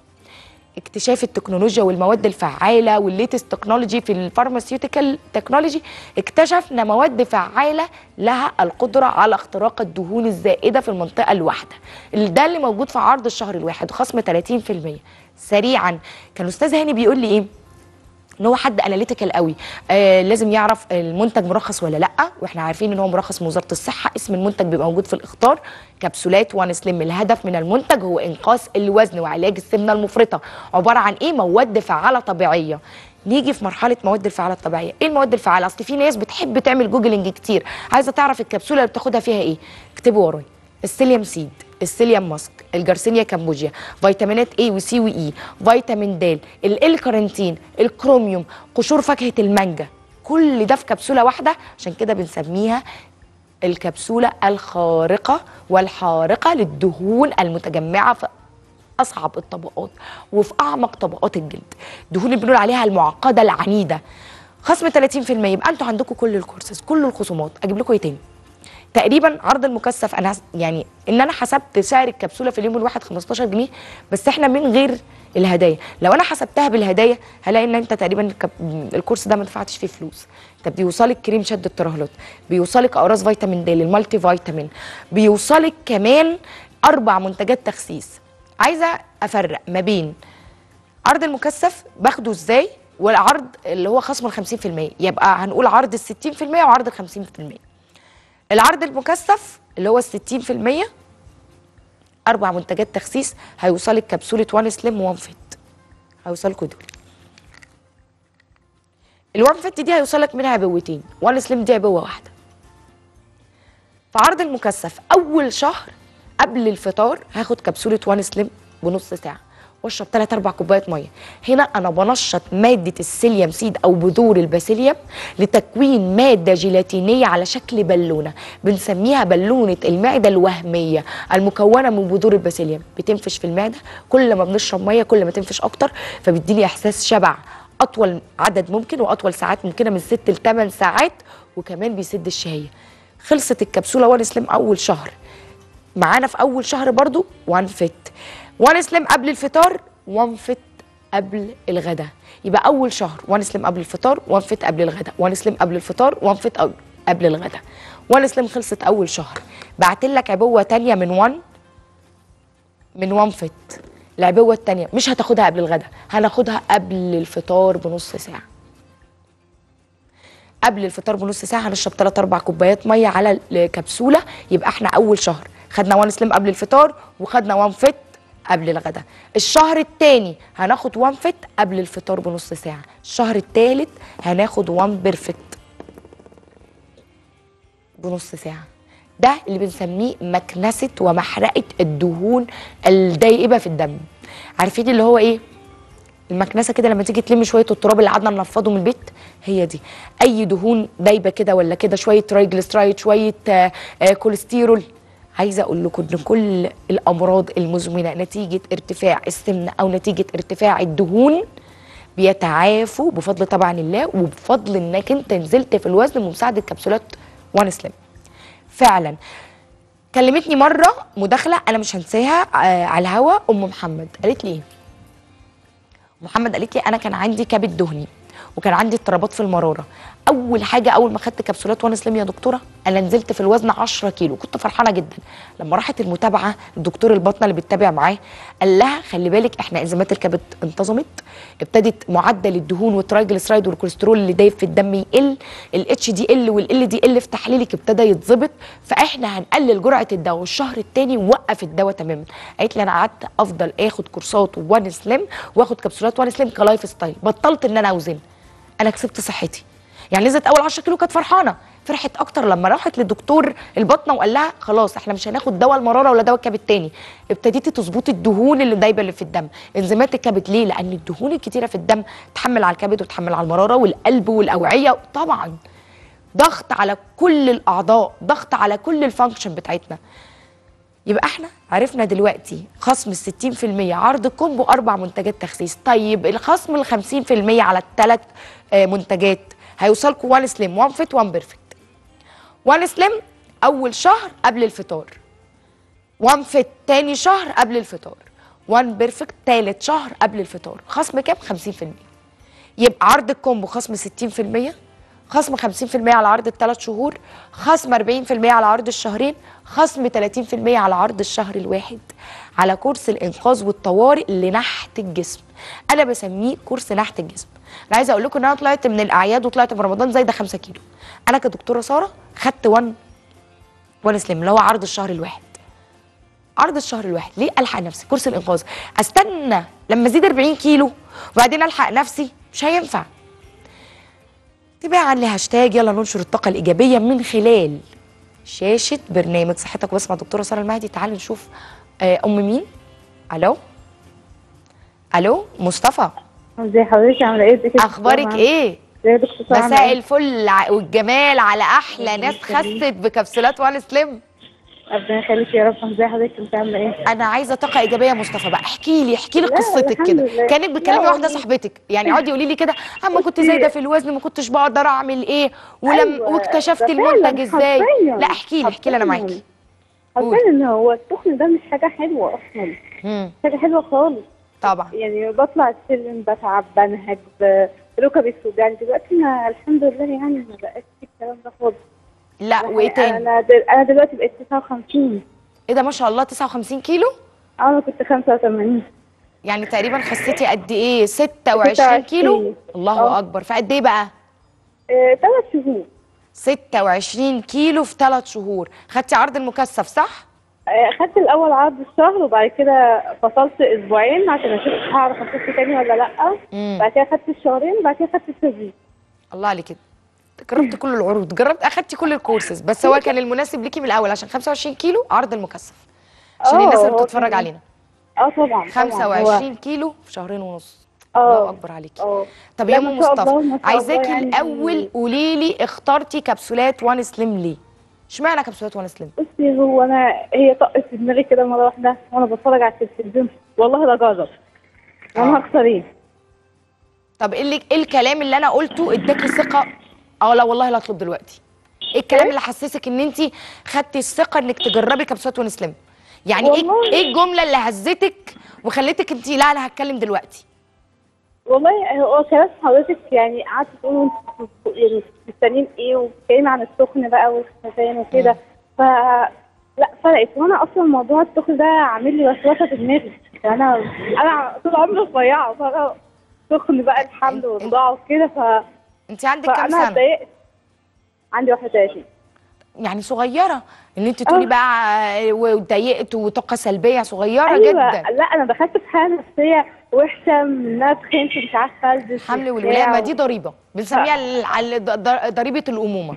اكتشاف التكنولوجيا والمواد الفعاله والليتست تكنولوجي في الفارماسيوتيكال تكنولوجي اكتشفنا مواد فعاله لها القدره على اختراق الدهون الزائده في المنطقه الواحده ده اللي موجود في عرض الشهر الواحد خصم 30% سريعا كان استاذ هاني بيقول لي ايه ان هو حد اناليتيكال قوي آه لازم يعرف المنتج مرخص ولا لا واحنا عارفين ان هو مرخص من وزاره الصحه اسم المنتج بيبقى موجود في الاختار كبسولات وان سليم الهدف من المنتج هو انقاص الوزن وعلاج السمنه المفرطه عباره عن ايه مواد فعاله طبيعيه نيجي في مرحله مواد الفعاله الطبيعيه ايه المواد الفعاله اصل في ناس بتحب تعمل جوجلنج كتير عايزه تعرف الكبسوله اللي بتاخدها فيها ايه اكتبوا ورايا السيليوم سيد السيليوم ماسك الجارسينيا كامبوجيا فيتامينات A وسي وإي e، فيتامين د كارنتين الكروميوم قشور فاكهه المانجا كل ده في كبسوله واحده عشان كده بنسميها الكبسوله الخارقه والحارقه للدهون المتجمعه في اصعب الطبقات وفي اعمق طبقات الجلد دهون بنقول عليها المعقده العنيده خصم 30% يبقى انتوا عندكم كل الكورسز كل الخصومات اجيب لكم ايه تاني تقريبا عرض المكثف انا يعني ان انا حسبت سعر الكبسوله في اليوم الواحد 15 جنيه بس احنا من غير الهدايا لو انا حسبتها بالهدايا هلاقي ان انت تقريبا الكورس ده ما دفعتش فيه فلوس انت بيوصلك كريم شد الترهلات بيوصلك اقراص فيتامين د للمالتي فيتامين بيوصلك كمان اربع منتجات تخسيس عايزه افرق ما بين عرض المكثف باخده ازاي والعرض اللي هو خصم ال 50% يبقى هنقول عرض ال 60% وعرض ال 50% العرض المكثف اللي هو ال 60% اربع منتجات تخسيس هيوصلك كبسوله وان سليم وان فيت هيوصلكوا دول الوان فيت دي هيوصلك منها عبوتين وان سليم دي عبوه واحده في عرض المكثف اول شهر قبل الفطار هاخد كبسوله وان سليم بنص ساعه واشرب 3 4 كوبايات ميه هنا انا بنشط ماده السيليوم سيد او بذور الباسيليوم لتكوين ماده جيلاتينيه على شكل بالونه بنسميها بالونه المعده الوهميه المكونه من بذور الباسيليوم بتنفش في المعده كل ما بنشرب ميه كل ما تنفش اكتر فبيديني احساس شبع اطول عدد ممكن واطول ساعات ممكنه من 6 ل 8 ساعات وكمان بيسد الشهيه خلصت الكبسوله وانا سلم اول شهر معانا في اول شهر برضو وانفت سليم قبل الفطار وانفت قبل الغداء يبقى اول شهر سليم قبل الفطار وانفت قبل الغداء سليم قبل الفطار وانفت قبل الغداء سليم خلصت اول شهر بعتلك عبوه تانية من وان من وانفت العبوه التانية مش هتاخدها قبل الغداء هناخدها قبل الفطار بنص ساعه قبل الفطار بنص ساعه هنشرب 3 4 كوبايات ميه على الكبسوله يبقى احنا اول شهر خدنا وان سليم قبل الفطار وخدنا وان فت قبل الغداء الشهر الثاني هناخد وان فت قبل الفطار بنص ساعه الشهر الثالث هناخد وان بيرفكت بنص ساعه ده اللي بنسميه مكنسه ومحرقه الدهون الدايبه في الدم عارفين اللي هو ايه المكنسه كده لما تيجي تلم شويه التراب اللي قعدنا ننفضه من البيت هي دي اي دهون دايبه كده ولا كده شويه ترايجلسترايد شويه كوليسترول آه، آه، عايزه اقول لكم ان كل الامراض المزمنه نتيجه ارتفاع السمنه او نتيجه ارتفاع الدهون بيتعافوا بفضل طبعا الله وبفضل انك انت نزلت في الوزن بمساعده كبسولات وان سليم فعلا كلمتني مره مداخله انا مش هنساها آه، على الهوا ام محمد قالت لي ايه محمد قالت لي انا كان عندي كبد دهني وكان عندي اضطرابات في المراره اول حاجه اول ما خدت كبسولات وانا سليم يا دكتوره انا نزلت في الوزن 10 كيلو كنت فرحانه جدا لما راحت المتابعه الدكتور البطنه اللي بتتابع معاه قال لها خلي بالك احنا انزيمات الكبد انتظمت ابتدت معدل الدهون والترايجلسرايد والكوليسترول اللي دايب في الدم يقل الاتش دي ال والال دي ال في تحليلك ابتدى يتظبط فاحنا هنقلل جرعه الدواء والشهر الثاني وقف الدواء تماما قالت لي انا قعدت افضل اخد كورسات وان سليم واخد كبسولات وان سليم كلايف ستايل بطلت ان انا اوزن انا كسبت صحتي يعني نزلت اول 10 كيلو كانت فرحانه فرحت اكتر لما راحت للدكتور البطنه وقال لها خلاص احنا مش هناخد دواء المراره ولا دواء الكبد تاني ابتديتي تظبطي الدهون اللي دايبه اللي في الدم انزيمات الكبد ليه لان الدهون الكتيره في الدم تحمل على الكبد وتحمل على المراره والقلب والاوعيه طبعا ضغط على كل الاعضاء ضغط على كل الفانكشن بتاعتنا يبقى احنا عرفنا دلوقتي خصم ال 60% عرض كومبو اربع منتجات تخسيس طيب الخصم ال 50% على الثلاث آه، منتجات هيوصلكوا وان سليم وان فيت وان بيرفكت وان سليم اول شهر قبل الفطار وان فيت تاني شهر قبل الفطار وان بيرفكت تالت شهر قبل الفطار خصم كام 50% يبقى عرض الكومبو خصم 60% خصم 50% على عرض الثلاث شهور خصم 40% على عرض الشهرين خصم 30% على عرض الشهر الواحد على كورس الانقاذ والطوارئ لنحت الجسم انا بسميه كورس نحت الجسم انا عايزه اقول لكم ان انا طلعت من الاعياد وطلعت في رمضان زايده 5 كيلو انا كدكتوره ساره خدت 1 وان سليم اللي هو عرض الشهر الواحد عرض الشهر الواحد ليه الحق نفسي كورس الانقاذ استنى لما ازيد 40 كيلو وبعدين الحق نفسي مش هينفع تباعا لهاشتاج يلا ننشر الطاقه الايجابيه من خلال شاشه برنامج صحتك واسمع دكتوره ساره المهدي تعالى نشوف آه، ام مين الو الو مصطفى ازي حضرتك عامله ايه ازيك اخبارك ايه مساء الفل والجمال على احلى ناس خست بكبسولات وان سليم ربنا يخليك يا رب ازي حضرتك انت عامله ايه انا عايزه طاقه ايجابيه مصطفى بقى احكي لي احكي لي قصتك كده كانت بتكلمي واحده صاحبتك يعني اقعدي قولي لي كده اما كنت زايده في الوزن ما كنتش بقدر اعمل ايه ولم أيوة. واكتشفت المنتج ازاي لا احكي لي احكي لي انا معاكي حرفيا ان هو التخن ده مش حاجه حلوه اصلا مش حاجه حلوه خالص طبعا يعني بطلع السلم بتعب بنهج ركبي بتوجعني دلوقتي ما الحمد لله يعني ما بقاش في الكلام ده خالص لا يعني وايه تاني؟ انا انا دلوقتي بقيت 59 ايه ده ما شاء الله 59 كيلو؟ اه انا كنت 85 يعني تقريبا خسيتي قد ايه 26, كيلو الله أوه. اكبر في قد ايه بقى ثلاث آه، شهور 26 كيلو في ثلاث شهور خدتي عرض المكثف صح اخدت الاول عرض الشهر وبعد كده فصلت اسبوعين عشان اشوف هعرف اشوف تاني ولا لا بعد كده اخدت الشهرين بعد كده اخدت التدريب الله عليك كده جربت كل العروض جربت اخدتي كل الكورسز بس هو كان المناسب ليكي من الاول عشان 25 كيلو عرض المكثف عشان الناس اللي بتتفرج علينا اه طبعا 25 كيلو في شهرين ونص آه. الله اكبر عليكي آه. طب يا ام مصطفى عايزاكي يعني. الاول قولي لي اخترتي كبسولات وان سليم ليه اشمعنى كبسولات وانا سلمت؟ بصي هو انا هي طقت في دماغي كده مره واحده وانا بتفرج على التلفزيون والله لا جرب انا آه. هخسر ايه؟ طب ايه اللي ايه الكلام اللي انا قلته اداكي ثقه اه لا والله لا اطلب دلوقتي ايه الكلام إيه؟ اللي حسسك ان انت خدتي الثقه انك تجربي كبسولات وانا سلمت؟ يعني ايه ايه الجمله اللي هزتك وخلتك انت لا انا هتكلم دلوقتي؟ والله آه، هو كلام حضرتك يعني قعدت تقول يعني مستنيين ايه وبتتكلمي عن السخن بقى والخزان وكده ف لا فرقت وانا اصلا موضوع السخن ده عامل لي وسوسه في دماغي يعني انا انا طول عمري رفيعه فانا سخن بقى الحمل والرضاعه وكده ف انت عندك كام سنه؟ اتضايقت عندي 31 يعني صغيره ان انت تقولي آه. بقى آه، واتضايقت وطاقه سلبيه صغيره أيوة. جدا لا انا دخلت في حاله نفسيه وحشه الناس تخنت مش عارفه البس حمل والولاده دي ضريبه بنسميها ضريبه الامومه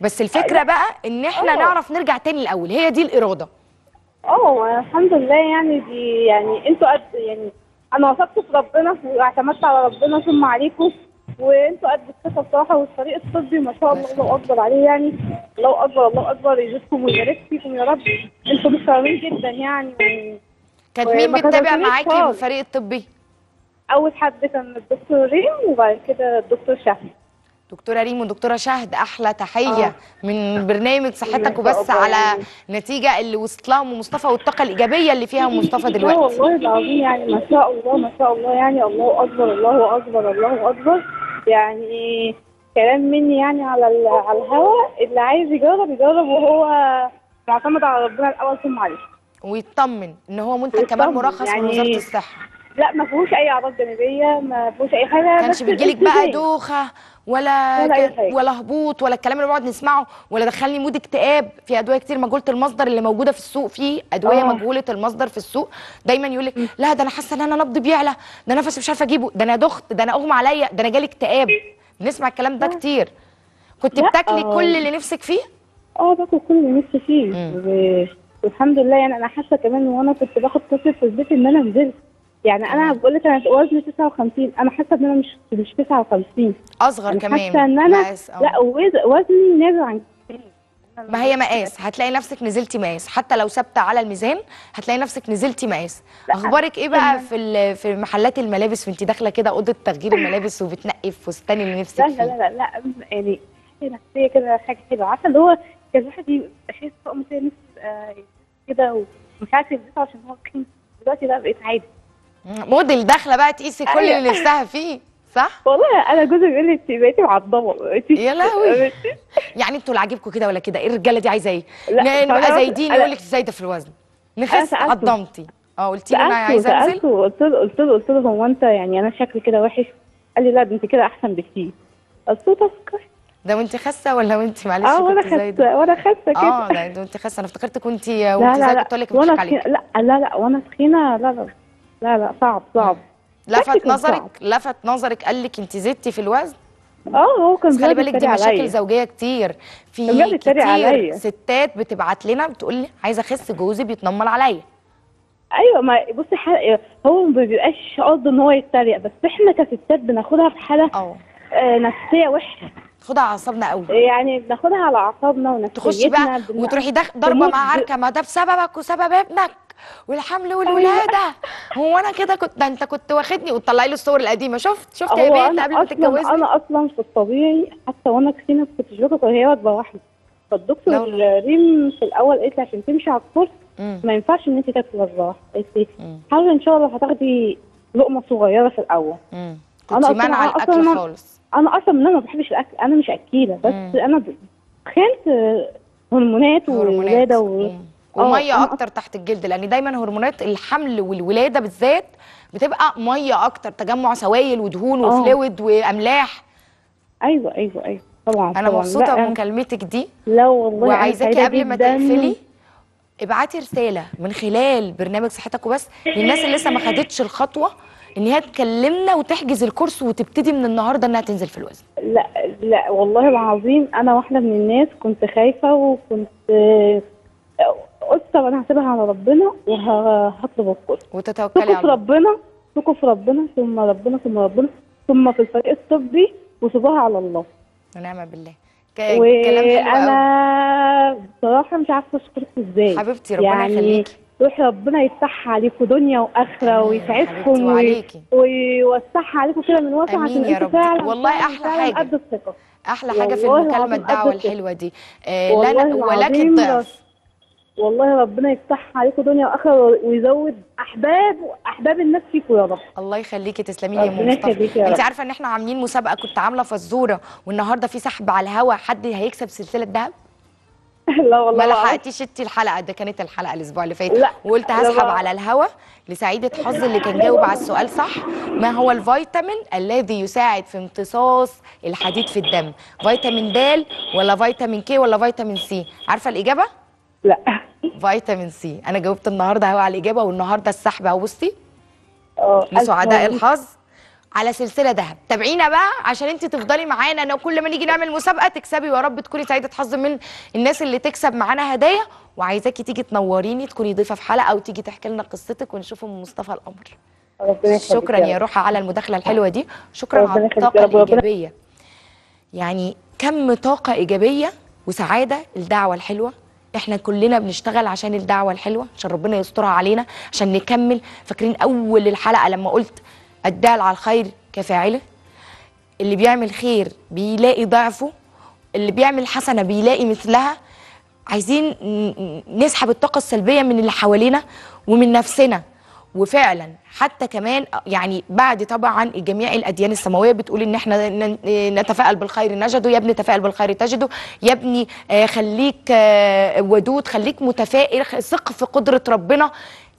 بس الفكره بقى ان احنا أوه. نعرف نرجع تاني الاول هي دي الاراده اه الحمد لله يعني دي يعني انتوا قد يعني انا وثقت في ربنا واعتمدت على ربنا ثم عليكم وانتوا قد الثقه بصراحه والطريق الطبي ما شاء الله الله اكبر عليه يعني الله اكبر الله اكبر يجزكم ويبارك فيكم يا رب انتوا محترمين جدا يعني كانت مين بتتابع معاكي من الفريق الطبي؟ اول حد كان الدكتور ريم وبعد كده الدكتور شهد دكتوره ريم ودكتوره شهد احلى تحيه آه. من برنامج صحتك وبس على النتيجه يعني. اللي وصلت لها ام مصطفى والطاقه الايجابيه اللي فيها ام مصطفى دلوقتي والله العظيم يعني ما شاء الله ما شاء الله يعني الله اكبر الله اكبر الله اكبر يعني كلام مني يعني على على الهواء اللي عايز يجرب يجرب وهو معتمد على ربنا الاول ثم عليه ويطمن ان هو منتج كمان مرخص يعني من وزاره الصحه لا ما فيهوش اي اعراض جانبيه ما فيهوش اي حاجه ما كانش بيجيلك بقى دوخه ولا ولا, هبوط ولا الكلام اللي بنقعد نسمعه ولا دخلني مود اكتئاب في ادويه كتير مجهوله المصدر اللي موجوده في السوق في ادويه آه. مجهوله المصدر في السوق دايما يقول لك لا ده انا حاسه ان انا نبض بيعلى ده نفسي مش عارفه اجيبه ده انا دخت ده انا اغمى عليا ده انا جالي اكتئاب بنسمع الكلام ده آه. كتير كنت بتاكلي آه. كل اللي نفسك فيه اه باكل كل اللي نفسي فيه والحمد لله يعني انا حاسه كمان وانا كنت باخد كتب في البيت ان انا نزلت يعني انا بقول لك انا وزني 59 انا حاسه ان انا مش مش 59 اصغر كمان حاسه ان انا أه. لا وزني نازل عن ما هي مقاس هتلاقي نفسك نزلتي مقاس حتى لو ثابته على الميزان هتلاقي نفسك نزلتي مقاس اخبارك ايه بقى في في محلات الملابس وانت داخله كده اوضه تغيير الملابس وبتنقي فستان اللي نفسك فيه لا لا لا لا يعني نفسيه كده حاجه حلوه عارفه اللي هو كان الواحد يحس طقم كده نفسه كده ومش عارف يلبسه عشان هو كان دلوقتي بقى بقيت عادي موديل داخله بقى تقيسي كل أيوة. اللي نفسها فيه صح؟ والله انا جوزي بيقول لي انت بقيتي معضمه يا لهوي يعني انتوا اللي عاجبكم كده ولا كده ايه الرجاله دي عايزه ايه؟ نبقى زايدين يقول لك زايده في الوزن نخس عضمتي اه قلتي له انا عايزه انزل سالته قلت له قلت له قلت له هو انت يعني انا شكلي كده وحش قال لي لا ده انت كده احسن بكتير قلت له تسكر ده وانت خاسه ولا وانت معلش اه وانا اه وانا خاسه كده اه ده وانت خاسه انا افتكرتك وانت وانت زي قلت لك مش عليك. لا لا لا وانا سخينه لا لا لا لا صعب صعب لفت نظرك صعب. لفت نظرك قال لك انت زدتي في الوزن اه هو كان خلي بالك دي مشاكل علي. زوجيه كتير في كتير علي. ستات بتبعت لنا بتقول لي عايزه اخس جوزي بيتنمر عليا ايوه ما بصي هو ما بيبقاش قصده ان هو يتريق بس احنا كستات بناخدها في حاله آه نفسيه وحشه تاخدها على اعصابنا قوي يعني بناخدها على اعصابنا ونفسيتنا تخشي بقى وتروحي ضربه مع عركه ما ده بسببك وسبب ابنك والحمل والولاده هو انا كده كنت ده انت كنت واخدني وتطلعي لي الصور القديمه شفت شفت يا بنت قبل ما تتجوزي انا اصلا في الطبيعي حتى وانا كسينه ما كنتش باكل هي وجبه واحده فالدكتور ريم في الاول قالت لي عشان تمشي على الكورس ما ينفعش ان انت تاكلي الراحه قالت لي حاولي ان شاء الله هتاخدي لقمه صغيره في الاول مم. كنت مانعه الاكل خالص انا اصلا انا ما بحبش الاكل انا مش اكيله بس مم. انا خنت آه، هرمونات وولاده و... آه، وميه اكتر تحت الجلد لان دايما هرمونات الحمل والولاده بالذات بتبقى ميه اكتر تجمع سوائل ودهون آه. وفلويد واملاح ايوه ايوه ايوه طبعا انا طبعاً. مبسوطه بمكالمتك دي لا والله وعايزاكي قبل ما تقفلي ابعتي رساله من خلال برنامج صحتك وبس للناس اللي لسه ما خدتش الخطوه ان هي تكلمنا وتحجز الكورس وتبتدي من النهارده انها تنزل في الوزن لا لا والله العظيم انا واحده من الناس كنت خايفه وكنت آه، قلت طب انا هسيبها على ربنا وهطلب الكورس وتتوكلي على ربنا ثقوا في ربنا ثم ربنا ثم ربنا ثم في الفريق الطبي وسيبوها على الله ونعم بالله كلام وانا بصراحه مش عارفه اشكرك ازاي حبيبتي ربنا يعني يخليكي يعني روحي ربنا يفتحها عليكم دنيا واخره ويسعدكم ويوسعها عليكم كده من واسع عشان انتوا فعلا والله احلى فعلا حاجه قد الثقه احلى حاجه في المكالمه الدعوه الحلوه دي آه لنا ولكن ضعف والله ربنا يفتح عليكم دنيا واخره ويزود احباب احباب الناس فيكم يا رب الله يخليكي تسلمي لي يا مصطفى انت عارفه ان احنا عاملين مسابقه كنت عامله فزوره والنهارده في سحب على الهوا حد هيكسب سلسله ذهب لا والله ما لحقتيش انت الحلقه ده كانت الحلقه الاسبوع اللي فات وقلت هسحب على الهوا لسعيده حظ اللي كان جاوب على السؤال صح ما هو الفيتامين الذي يساعد في امتصاص الحديد في الدم فيتامين د ولا فيتامين كي ولا فيتامين سي عارفه الاجابه لا فيتامين سي انا جاوبت النهارده اهو على الاجابه والنهارده السحب اهو بصي اه، لسعداء الحظ على سلسله ذهب تابعينا بقى عشان انت تفضلي معانا انا كل ما نيجي نعمل مسابقه تكسبي ويا رب تكوني سعيده حظ من الناس اللي تكسب معانا هدايا وعايزاكي تيجي تنوريني تكوني ضيفه في حلقه او تيجي تحكي لنا قصتك ونشوف ام مصطفى الامر شكرا يا روحة على المداخله الحلوه دي شكرا على الطاقه الايجابيه يعني كم طاقه ايجابيه وسعاده الدعوه الحلوه احنا كلنا بنشتغل عشان الدعوه الحلوه عشان ربنا يسترها علينا عشان نكمل فاكرين اول الحلقه لما قلت الدال على الخير كفاعله اللي بيعمل خير بيلاقي ضعفه اللي بيعمل حسنه بيلاقي مثلها عايزين نسحب الطاقه السلبيه من اللي حوالينا ومن نفسنا وفعلا حتى كمان يعني بعد طبعا جميع الاديان السماويه بتقول ان احنا نتفائل بالخير نجده يا ابني تفائل بالخير تجده يا ابني آه، خليك آه، ودود خليك متفائل ثق في قدره ربنا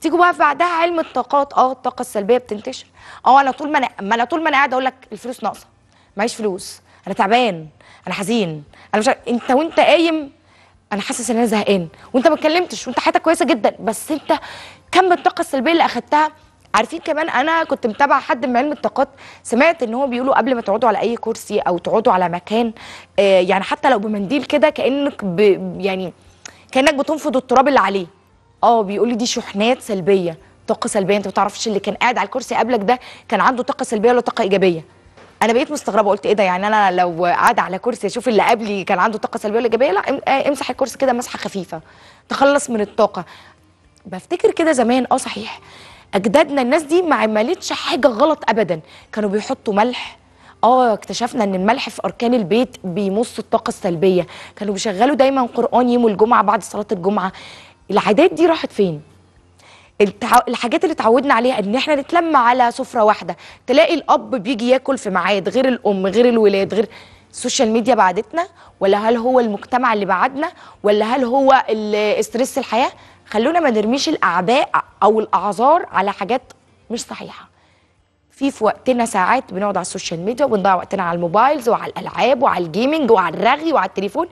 تيجي بقى بعدها علم الطاقات اه الطاقه السلبيه بتنتشر اه انا طول ما انا ما انا طول ما انا قاعده اقول لك الفلوس ناقصه معيش فلوس انا تعبان انا حزين انا مش انت وانت قايم انا حاسس ان انا زهقان وانت ما اتكلمتش وانت حياتك كويسه جدا بس انت كم الطاقه السلبيه اللي اخدتها عارفين كمان انا كنت متابعه حد من علم الطاقات سمعت ان هو بيقولوا قبل ما تقعدوا على اي كرسي او تقعدوا على مكان آه يعني حتى لو بمنديل كده كانك ب يعني كانك بتنفض التراب اللي عليه اه بيقول لي دي شحنات سلبيه طاقه سلبيه انت ما تعرفش اللي كان قاعد على الكرسي قبلك ده كان عنده طاقه سلبيه ولا طاقه ايجابيه انا بقيت مستغربه قلت ايه ده يعني انا لو قاعد على كرسي اشوف اللي قبلي كان عنده طاقه سلبيه ولا ايجابيه لا آه، امسح الكرسي كده مسحه خفيفه تخلص من الطاقه بفتكر كده زمان اه صحيح اجدادنا الناس دي ما عملتش حاجه غلط ابدا كانوا بيحطوا ملح اه اكتشفنا ان الملح في اركان البيت بيمص الطاقه السلبيه كانوا بيشغلوا دايما قران يوم الجمعه بعد صلاه الجمعه العادات دي راحت فين الحاجات اللي اتعودنا عليها ان احنا نتلم على سفره واحده تلاقي الاب بيجي ياكل في ميعاد غير الام غير الولاد غير السوشيال ميديا بعدتنا ولا هل هو المجتمع اللي بعدنا ولا هل هو استرس الحياه خلونا ما نرميش الاعباء او الاعذار على حاجات مش صحيحه في في وقتنا ساعات بنقعد على السوشيال ميديا وبنضيع وقتنا على الموبايلز وعلى الالعاب وعلى الجيمنج وعلى الرغي وعلى التليفون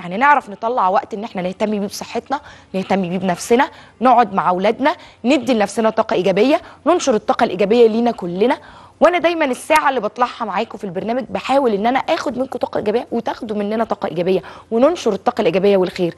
يعني نعرف نطلع وقت ان احنا نهتم بيه بصحتنا نهتم بيه بنفسنا نقعد مع اولادنا ندي لنفسنا طاقه ايجابيه ننشر الطاقه الايجابيه لينا كلنا وانا دايما الساعه اللي بطلعها معاكم في البرنامج بحاول ان انا اخد منكم طاقه ايجابيه وتاخدوا مننا طاقه ايجابيه وننشر الطاقه الايجابيه والخير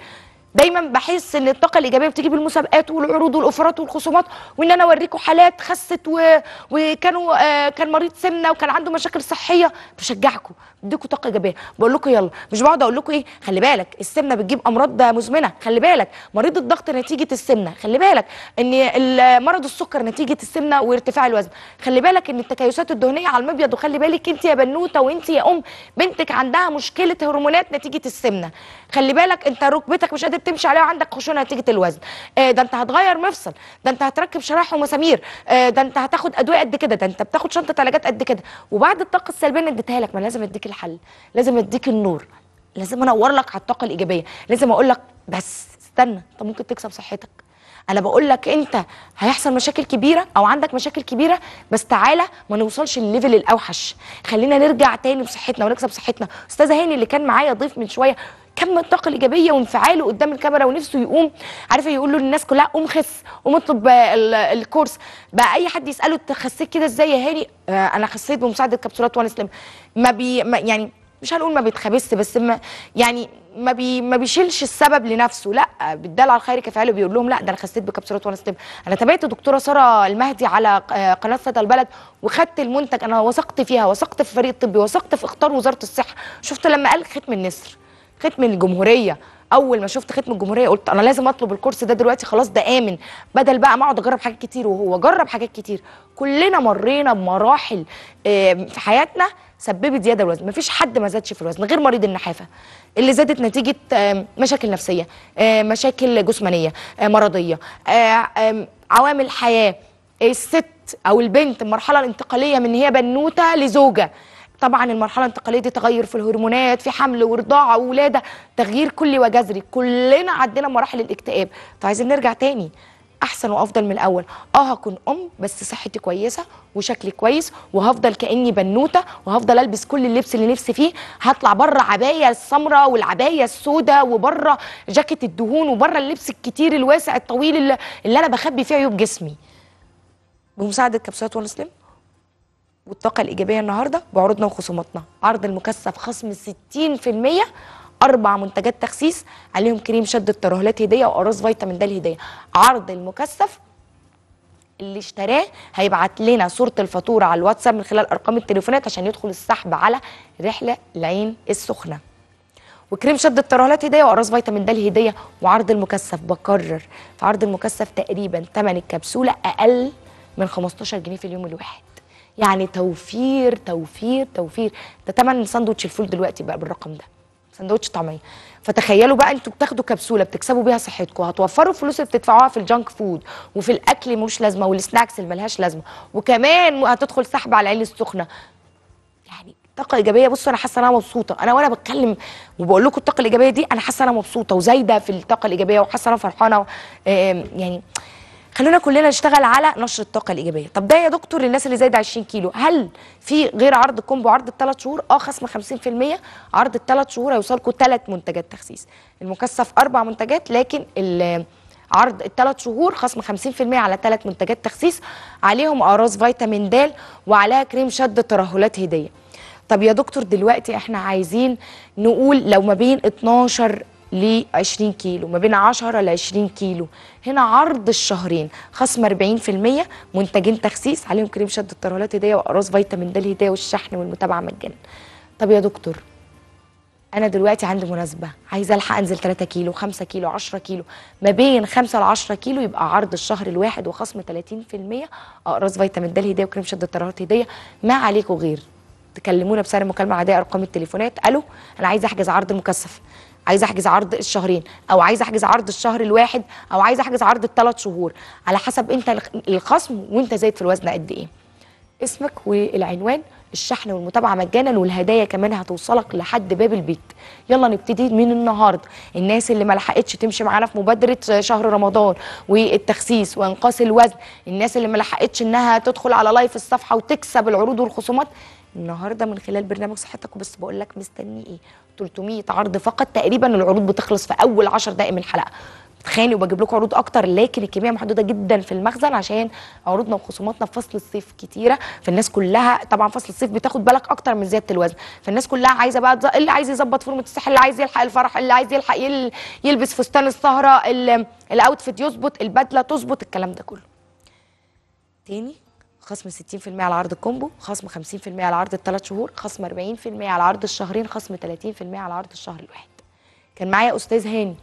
دايما بحس ان الطاقه الايجابيه بتيجي بالمسابقات والعروض والاوفرات والخصومات وان انا اوريكم حالات خست و... وكانوا آه كان مريض سمنه وكان عنده مشاكل صحيه بشجعكم بديكم طاقه ايجابيه بقول لكم يلا مش بقعد اقول لكم ايه خلي بالك السمنه بتجيب امراض مزمنه خلي بالك مريض الضغط نتيجه السمنه خلي بالك ان مرض السكر نتيجه السمنه وارتفاع الوزن خلي بالك ان التكيسات الدهنيه على المبيض وخلي بالك انت يا بنوته وانت يا ام بنتك عندها مشكله هرمونات نتيجه السمنه خلي بالك انت ركبتك مش قادر تمشي عليها وعندك خشونه نتيجه الوزن آه، ده انت هتغير مفصل ده انت هتركب شرايح ومسامير آه، ده انت هتاخد ادويه قد كده ده انت بتاخد شنطه علاجات قد كده وبعد الطاقه السلبيه اللي اديتها لك ما لازم اديك الحل لازم اديك النور لازم انور لك على الطاقه الايجابيه لازم اقول لك بس استنى انت ممكن تكسب صحتك انا بقول لك انت هيحصل مشاكل كبيره او عندك مشاكل كبيره بس تعالى ما نوصلش للليفل الاوحش خلينا نرجع تاني بصحتنا ونكسب صحتنا استاذه هاني اللي كان معايا ضيف من شويه كم الطاقه الايجابيه وانفعاله قدام الكاميرا ونفسه يقوم عارفه يقول له للناس كلها قوم خس قوم اطلب آه، الكورس بقى اي حد يساله انت خسيت كده ازاي يا هاني آه انا خسيت بمساعده كبسولات وان سليم ما بي ما يعني مش هنقول ما بيتخبس بس ما يعني ما بي ما بيشيلش السبب لنفسه لا بالدال على الخير كفعله بيقول لهم لا ده انا خسيت بكبسولات وانا سليم انا تابعت دكتوره ساره المهدي على آه، قناه فتى البلد وخدت المنتج انا وثقت فيها وثقت في فريق الطبي وثقت في اختار وزاره الصحه شفت لما قال ختم النسر ختم الجمهوريه اول ما شفت ختم الجمهوريه قلت انا لازم اطلب الكورس ده دلوقتي خلاص ده امن بدل بقى ما اقعد اجرب حاجات كتير وهو جرب حاجات كتير كلنا مرينا بمراحل في حياتنا سببت زياده الوزن مفيش حد ما زادش في الوزن غير مريض النحافه اللي زادت نتيجه مشاكل نفسيه مشاكل جسمانيه مرضيه عوامل حياه الست او البنت المرحله الانتقاليه من هي بنوته لزوجه طبعا المرحله الانتقاليه دي تغير في الهرمونات في حمل ورضاعه وولاده تغيير كلي وجذري كلنا عدينا مراحل الاكتئاب فعايزين نرجع تاني احسن وافضل من الاول اه هكون ام بس صحتي كويسه وشكلي كويس وهفضل كاني بنوته وهفضل البس كل اللبس اللي نفسي فيه هطلع بره عبايه السمراء والعبايه السوداء وبره جاكيت الدهون وبره اللبس الكتير الواسع الطويل اللي, اللي انا بخبي فيه عيوب جسمي بمساعده كبسولات ونسلم والطاقة الإيجابية النهاردة بعروضنا وخصوماتنا عرض المكثف خصم 60% أربع منتجات تخسيس عليهم كريم شد الترهلات هدية وقراص فيتامين د هدية عرض المكثف اللي اشتراه هيبعت لنا صورة الفاتورة على الواتساب من خلال أرقام التليفونات عشان يدخل السحب على رحلة العين السخنة وكريم شد الترهلات هديه وقراص فيتامين د هديه وعرض المكثف بكرر في عرض المكثف تقريبا 8 كبسوله اقل من 15 جنيه في اليوم الواحد يعني توفير توفير توفير ده تمن ساندوتش الفول دلوقتي بقى بالرقم ده ساندوتش طعميه فتخيلوا بقى انتوا بتاخدوا كبسوله بتكسبوا بيها صحتكم هتوفروا الفلوس اللي بتدفعوها في الجانك فود وفي الاكل مش لازمه والسناكس اللي ملهاش لازمه وكمان هتدخل سحب على العين السخنه يعني طاقه ايجابيه بصوا انا حاسه ان انا مبسوطه انا وانا بتكلم وبقول لكم الطاقه الايجابيه دي انا حاسه ان انا مبسوطه وزايده في الطاقه الايجابيه وحاسه ان انا فرحانه يعني خلونا كلنا نشتغل على نشر الطاقه الايجابيه طب ده يا دكتور للناس اللي زايده 20 كيلو هل في غير عرض كومبو عرض الثلاث شهور اه خصم 50% عرض الثلاث شهور هيوصلكوا ثلاث منتجات تخسيس المكثف اربع منتجات لكن عرض الثلاث شهور خصم 50% على ثلاث منتجات تخسيس عليهم اراز فيتامين د وعليها كريم شد ترهلات هديه طب يا دكتور دلوقتي احنا عايزين نقول لو ما بين 12 ل 20 كيلو ما بين 10 ل 20 كيلو هنا عرض الشهرين خصم 40% منتجين تخسيس عليهم كريم شد الترهلات هديه واقراص فيتامين د الهديه والشحن والمتابعه مجانا طب يا دكتور انا دلوقتي عندي مناسبه عايزه الحق انزل 3 كيلو 5 كيلو 10 كيلو ما بين 5 ل 10 كيلو يبقى عرض الشهر الواحد وخصم 30% اقراص فيتامين د الهديه وكريم شد الترهلات هديه ما عليكم غير تكلمونا بسعر المكالمه العاديه ارقام التليفونات الو انا عايزه احجز عرض مكثف عايزه احجز عرض الشهرين او عايزه احجز عرض الشهر الواحد او عايزه احجز عرض الثلاث شهور على حسب انت الخصم وانت زايد في الوزن قد ايه اسمك والعنوان الشحن والمتابعه مجانا والهدايا كمان هتوصلك لحد باب البيت يلا نبتدي من النهارده الناس اللي ما لحقتش تمشي معانا في مبادره شهر رمضان والتخسيس وانقاص الوزن الناس اللي ما لحقتش انها تدخل على لايف الصفحه وتكسب العروض والخصومات النهارده من خلال برنامج صحتك وبس بقول لك مستني ايه 300 عرض فقط تقريبا العروض بتخلص في اول 10 دقائق من الحلقه تخيلوا وبجيب لكم عروض اكتر لكن الكميه محدوده جدا في المخزن عشان عروضنا وخصوماتنا في فصل الصيف كتيره فالناس كلها طبعا فصل الصيف بتاخد بالك اكتر من زياده الوزن فالناس كلها عايزه بقى اللي عايز يظبط فورمه الصحه اللي عايز يلحق الفرح اللي عايز يلحق يل... يلبس فستان السهره الاوتفيت يظبط البدله تظبط الكلام ده كله تاني خصم 60% على عرض الكومبو خصم 50% على عرض الثلاث شهور خصم 40% على عرض الشهرين خصم 30% على عرض الشهر الواحد كان معايا استاذ هاني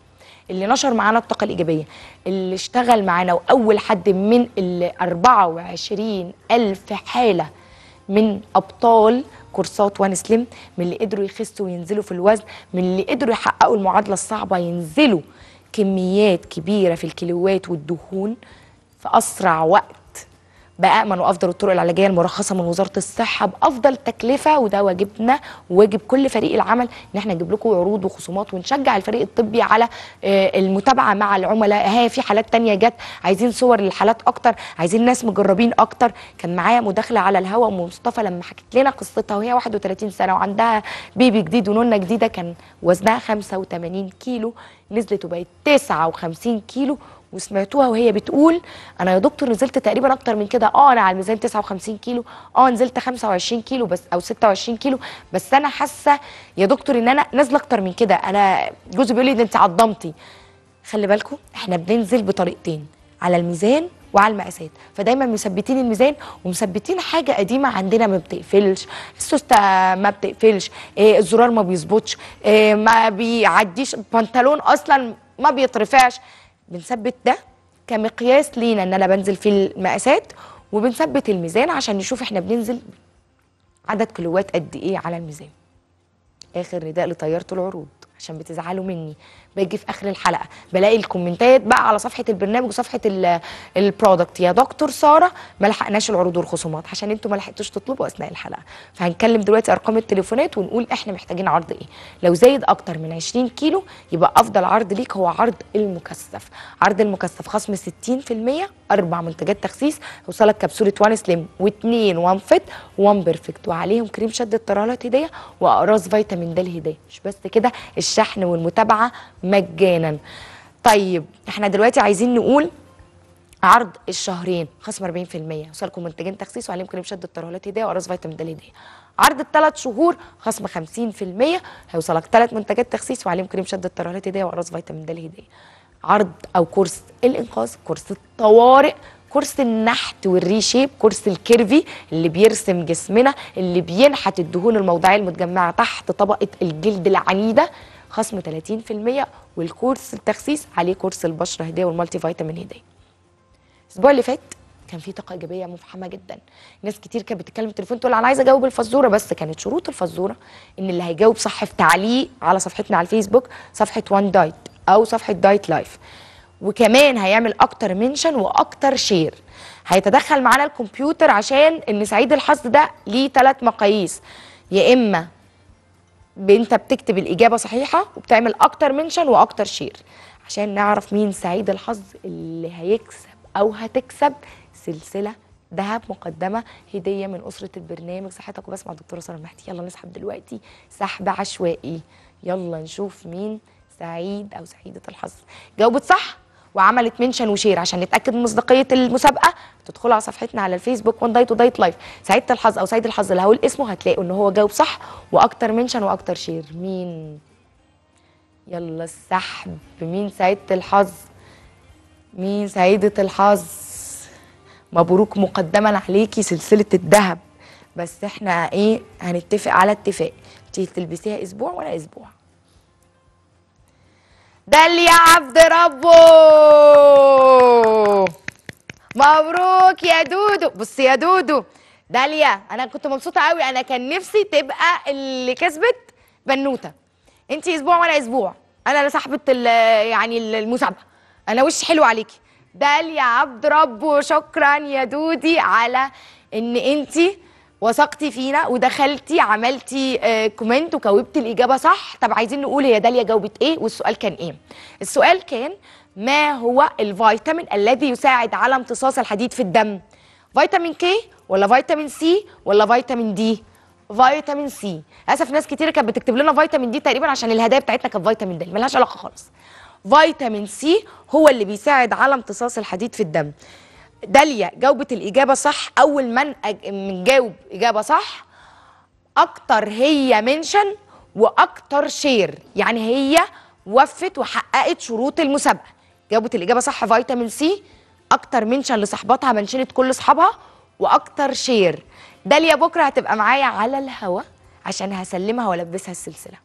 اللي نشر معانا الطاقه الايجابيه اللي اشتغل معانا واول حد من ال 24 الف حاله من ابطال كورسات وان سليم من اللي قدروا يخسوا وينزلوا في الوزن من اللي قدروا يحققوا المعادله الصعبه ينزلوا كميات كبيره في الكيلوات والدهون في اسرع وقت بامن وافضل الطرق العلاجيه المرخصه من وزاره الصحه بافضل تكلفه وده واجبنا وواجب كل فريق العمل ان احنا نجيب لكم عروض وخصومات ونشجع الفريق الطبي على آه، المتابعه مع العملاء ها في حالات تانية جت عايزين صور للحالات اكتر عايزين ناس مجربين اكتر كان معايا مداخله على الهواء مصطفى لما حكت لنا قصتها وهي 31 سنه وعندها بيبي جديد ونونه جديده كان وزنها 85 كيلو نزلت وبقت 59 كيلو وسمعتوها وهي بتقول انا يا دكتور نزلت تقريبا اكتر من كده اه انا على الميزان 59 كيلو اه نزلت 25 كيلو بس او 26 كيلو بس انا حاسه يا دكتور ان انا نازله اكتر من كده انا جوزي بيقول لي ده انت عضمتي خلي بالكم احنا بننزل بطريقتين على الميزان وعلى المقاسات فدايما مثبتين الميزان ومثبتين حاجه قديمه عندنا ما بتقفلش السوسته ما بتقفلش إيه الزرار ما بيظبطش إيه ما بيعديش بنطلون اصلا ما بيترفعش بنثبت ده كمقياس لينا ان انا بنزل في المقاسات وبنثبت الميزان عشان نشوف احنا بننزل عدد كيلوات قد ايه على الميزان اخر نداء لطياره العروض عشان بتزعلوا مني باجي في اخر الحلقه بلاقي الكومنتات بقى على صفحه البرنامج وصفحه البرودكت يا دكتور ساره ما لحقناش العروض والخصومات عشان انتوا ما لحقتوش تطلبوا اثناء الحلقه فهنكلم دلوقتي ارقام التليفونات ونقول احنا محتاجين عرض ايه لو زايد اكتر من 20 كيلو يبقى افضل عرض ليك هو عرض المكثف عرض المكثف خصم 60% اربع منتجات تخسيس وصلك كبسوله وان سليم واثنين وان فيت وان بيرفكت وعليهم كريم شد الطرالات هديه واقراص فيتامين د الهديه مش بس كده الشحن والمتابعه مجانا طيب احنا دلوقتي عايزين نقول عرض الشهرين خصم 40% يوصلكم منتجين تخسيس وعليهم كريم شد الترهلات هديه وعرض فيتامين د هديه عرض الثلاث شهور خصم 50% هيوصلك ثلاث منتجات تخسيس وعليهم كريم شد الترهلات هديه وعرض فيتامين د هديه عرض او كورس الانقاذ كورس الطوارئ كورس النحت والريشيب كورس الكيرفي اللي بيرسم جسمنا اللي بينحت الدهون الموضعيه المتجمعه تحت طبقه الجلد العنيده خصم 30% والكورس التخسيس عليه كورس البشره هديه والمالتي فيتامين هديه الاسبوع اللي فات كان في طاقه ايجابيه مفحمه جدا ناس كتير كانت بتتكلم في التليفون تقول انا عايزه اجاوب الفزوره بس كانت شروط الفزوره ان اللي هيجاوب صح في تعليق على صفحتنا على الفيسبوك صفحه وان دايت او صفحه دايت لايف وكمان هيعمل اكتر منشن واكتر شير هيتدخل معانا الكمبيوتر عشان ان سعيد الحظ ده ليه ثلاث مقاييس يا اما انت بتكتب الاجابه صحيحه وبتعمل اكتر منشن واكتر شير عشان نعرف مين سعيد الحظ اللي هيكسب او هتكسب سلسله ذهب مقدمه هديه من اسره البرنامج صحتك وبسمع الدكتوره ساره محتي يلا نسحب دلوقتي سحب عشوائي يلا نشوف مين سعيد او سعيده الحظ جاوبت صح وعملت منشن وشير عشان نتاكد من مصداقيه المسابقه تدخلوا على صفحتنا على الفيسبوك وان دايت ودايت لايف سعيده الحظ او سعيد الحظ اللي هقول اسمه هتلاقوا ان هو جاوب صح واكتر منشن واكتر شير مين يلا السحب مين سعيده الحظ مين سعيده الحظ مبروك مقدما عليكي سلسله الذهب بس احنا ايه هنتفق على اتفاق تيجي تلبسيها اسبوع ولا اسبوع بل يا عبد ربه مبروك يا دودو بص يا دودو داليا انا كنت مبسوطه قوي انا كان نفسي تبقى اللي كسبت بنوته انت اسبوع وانا اسبوع انا اللي صاحبه يعني المسابقه انا وش حلو عليكي داليا عبد ربه شكرا يا دودي على ان انت وثقتي فينا ودخلتي عملتي آه، كومنت وكوبت الاجابه صح طب عايزين نقول هي داليا جاوبت ايه والسؤال كان ايه السؤال كان ما هو الفيتامين الذي يساعد على امتصاص الحديد في الدم فيتامين كي ولا فيتامين سي ولا فيتامين دي فيتامين سي اسف ناس كتير كانت بتكتب لنا فيتامين دي تقريبا عشان الهدايا بتاعتنا كانت فيتامين د ملهاش علاقه خالص فيتامين سي هو اللي بيساعد على امتصاص الحديد في الدم داليا جاوبت الاجابه صح اول من جاوب اجابه صح اكتر هي منشن واكتر شير يعني هي وفت وحققت شروط المسابقه جاوبت الاجابه صح فيتامين سي اكتر منشن لصاحباتها منشنت كل اصحابها واكتر شير داليا بكره هتبقى معايا على الهوا عشان هسلمها والبسها السلسله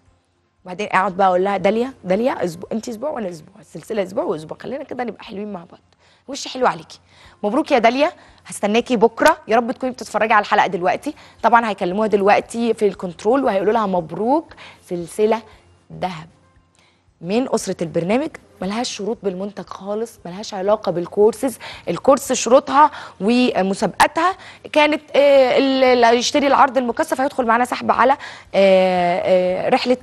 وبعدين اقعد بقى اقول لها داليا داليا اسبوع انت اسبوع وانا اسبوع السلسله اسبوع واسبوع خلينا كده نبقى حلوين مع بعض وش حلو عليكي مبروك يا داليا هستناكي بكره يا رب تكوني بتتفرجي على الحلقه دلوقتي طبعا هيكلموها دلوقتي في الكنترول وهيقولوا لها مبروك سلسله ذهب من اسره البرنامج ملهاش شروط بالمنتج خالص ملهاش علاقه بالكورسز الكورس شروطها ومسابقتها كانت آه، اللي يشتري العرض المكثف هيدخل معانا سحب على آه، آه، رحله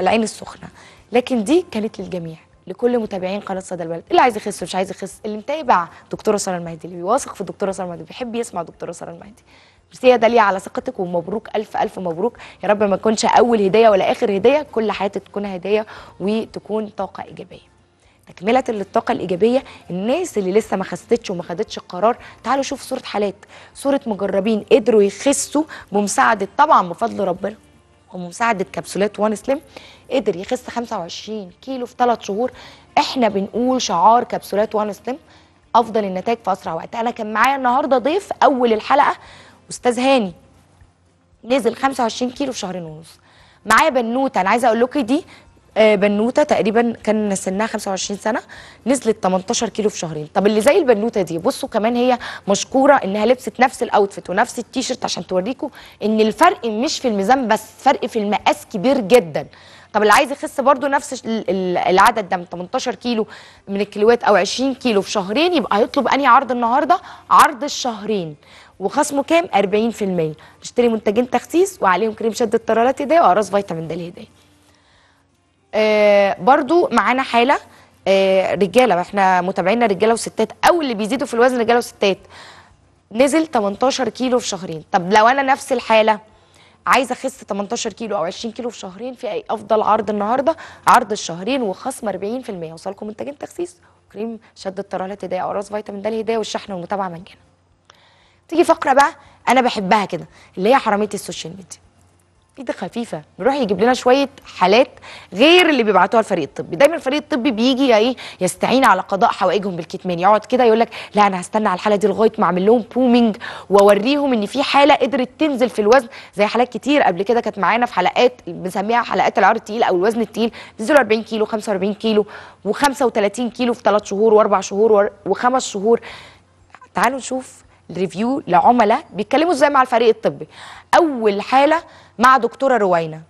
العين السخنه لكن دي كانت للجميع لكل متابعين قناه صدى البلد اللي عايز يخس مش عايز يخس اللي متابع دكتوره ساره المهدي اللي بيواثق في الدكتوره ساره المهدي بيحب يسمع دكتوره ساره المهدي ميرسي يا داليا على ثقتك ومبروك الف الف مبروك يا رب ما تكونش اول هديه ولا اخر هديه كل حياتك تكون هديه وتكون طاقه ايجابيه تكمله للطاقه الايجابيه الناس اللي لسه ما خستش وما خدتش القرار تعالوا شوفوا صوره حالات صوره مجربين قدروا يخسوا بمساعده طبعا بفضل ربنا ومساعده كبسولات وان سليم قدر يخس 25 كيلو في 3 شهور احنا بنقول شعار كبسولات وان سليم افضل النتائج في اسرع وقت انا كان معايا النهارده ضيف اول الحلقه استاذ هاني نزل 25 كيلو في شهرين ونص معايا بنوته انا عايزه اقول لكم دي آه، بنوته تقريبا كان سنها 25 سنه نزلت 18 كيلو في شهرين طب اللي زي البنوته دي بصوا كمان هي مشكوره انها لبست نفس الاوتفيت ونفس التيشيرت عشان توريكم ان الفرق مش في الميزان بس فرق في المقاس كبير جدا طب اللي عايز يخس برده نفس العدد ده من 18 كيلو من الكيلوات او 20 كيلو في شهرين يبقى هيطلب انهي عرض النهارده عرض الشهرين وخصمه كام 40% اشتري منتجين تخسيس وعليهم كريم شد الطرالات هدايا واقراص فيتامين د الهدايه آه، برضو معانا حاله آه، رجاله احنا متابعينا رجاله وستات او اللي بيزيدوا في الوزن رجاله وستات نزل 18 كيلو في شهرين طب لو انا نفس الحاله عايزه اخس 18 كيلو او 20 كيلو في شهرين في اي افضل عرض النهارده عرض الشهرين وخصم 40% وصلكم منتجين تخسيس كريم شد الطرالات هدايا راس فيتامين د هدايا والشحن والمتابعه مجانا تيجي فقره بقى انا بحبها كده اللي هي حراميه السوشيال ميديا ايد خفيفه بيروح يجيب لنا شويه حالات غير اللي بيبعتوها الفريق الطبي دايما الفريق الطبي بيجي ايه يستعين على قضاء حوائجهم بالكتمان يقعد كده يقول لك لا انا هستنى على الحاله دي لغايه ما اعمل لهم بومينج واوريهم ان في حاله قدرت تنزل في الوزن زي حالات كتير قبل كده كانت معانا في حلقات بنسميها حلقات العار التقيل او الوزن التقيل نزلوا 40 كيلو 45 كيلو و35 كيلو في 3 شهور واربع شهور وخمس شهور تعالوا نشوف ريفيو لعملاء بيتكلموا ازاي مع الفريق الطبي اول حاله مع دكتوره روينا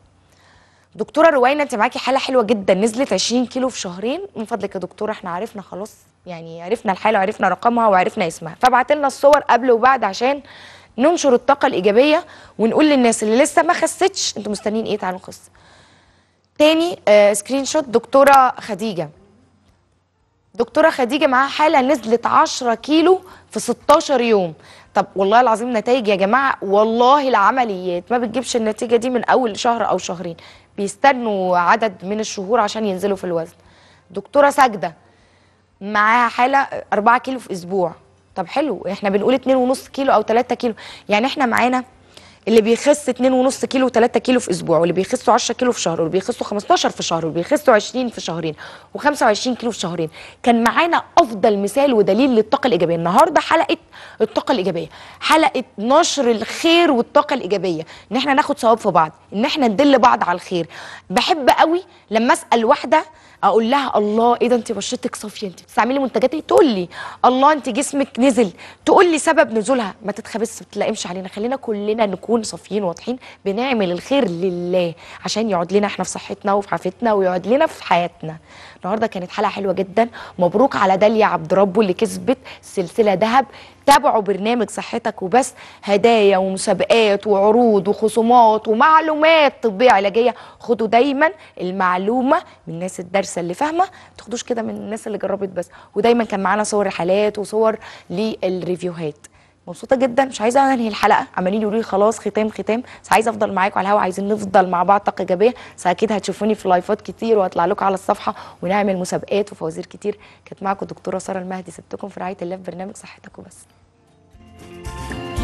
دكتوره روينا انت معاكي حاله حلوه جدا نزلت 20 كيلو في شهرين من فضلك يا دكتوره احنا عرفنا خلاص يعني عرفنا الحاله وعرفنا رقمها وعرفنا اسمها فبعت لنا الصور قبل وبعد عشان ننشر الطاقه الايجابيه ونقول للناس اللي لسه ما خستش انتوا مستنيين ايه تعالوا نخس تاني آه سكرين شوت دكتوره خديجه دكتوره خديجه معاها حاله نزلت 10 كيلو في 16 يوم طب والله العظيم نتائج يا جماعه والله العمليات ما بتجيبش النتيجه دي من اول شهر او شهرين بيستنوا عدد من الشهور عشان ينزلوا في الوزن دكتوره ساجده معاها حاله 4 كيلو في اسبوع طب حلو احنا بنقول 2.5 كيلو او 3 كيلو يعني احنا معانا اللي بيخس 2.5 كيلو 3 كيلو في اسبوع واللي بيخسوا 10 كيلو في شهر واللي بيخسوا 15 في شهر واللي بيخسوا 20 في شهرين و25 كيلو في شهرين كان معانا افضل مثال ودليل للطاقه الايجابيه النهارده حلقه الطاقه الايجابيه حلقه نشر الخير والطاقه الايجابيه ان احنا ناخد ثواب في بعض ان احنا ندل بعض على الخير بحب قوي لما اسال واحده اقول لها الله ايه ده انت بشرتك صافيه انت بتستعملي منتجات ايه تقول لي الله انت جسمك نزل تقول لي سبب نزولها ما تتخبس ما تلائمش علينا خلينا كلنا نكون صافيين واضحين بنعمل الخير لله عشان يقعد لنا احنا في صحتنا وفي عافيتنا ويقعد لنا في حياتنا النهارده كانت حلقه حلوه جدا مبروك على داليا عبد ربه اللي كسبت سلسله ذهب تابعوا برنامج صحتك وبس هدايا ومسابقات وعروض وخصومات ومعلومات طبيه علاجيه خدوا دايما المعلومه من الناس الدارسه اللي فاهمه ما تاخدوش كده من الناس اللي جربت بس ودايما كان معانا صور رحلات وصور للريفيوهات مبسوطه جدا مش عايزه انهي الحلقه عمالين يقولوا لي خلاص ختام ختام بس عايزه افضل معاكم على الهوا عايزين نفضل مع بعض طاقه ايجابيه اكيد هتشوفوني في لايفات كتير وهطلع لكم على الصفحه ونعمل مسابقات وفوازير كتير كانت معاكم الدكتوره ساره المهدي سبتكم في رعايه الله في برنامج صحتك وبس Música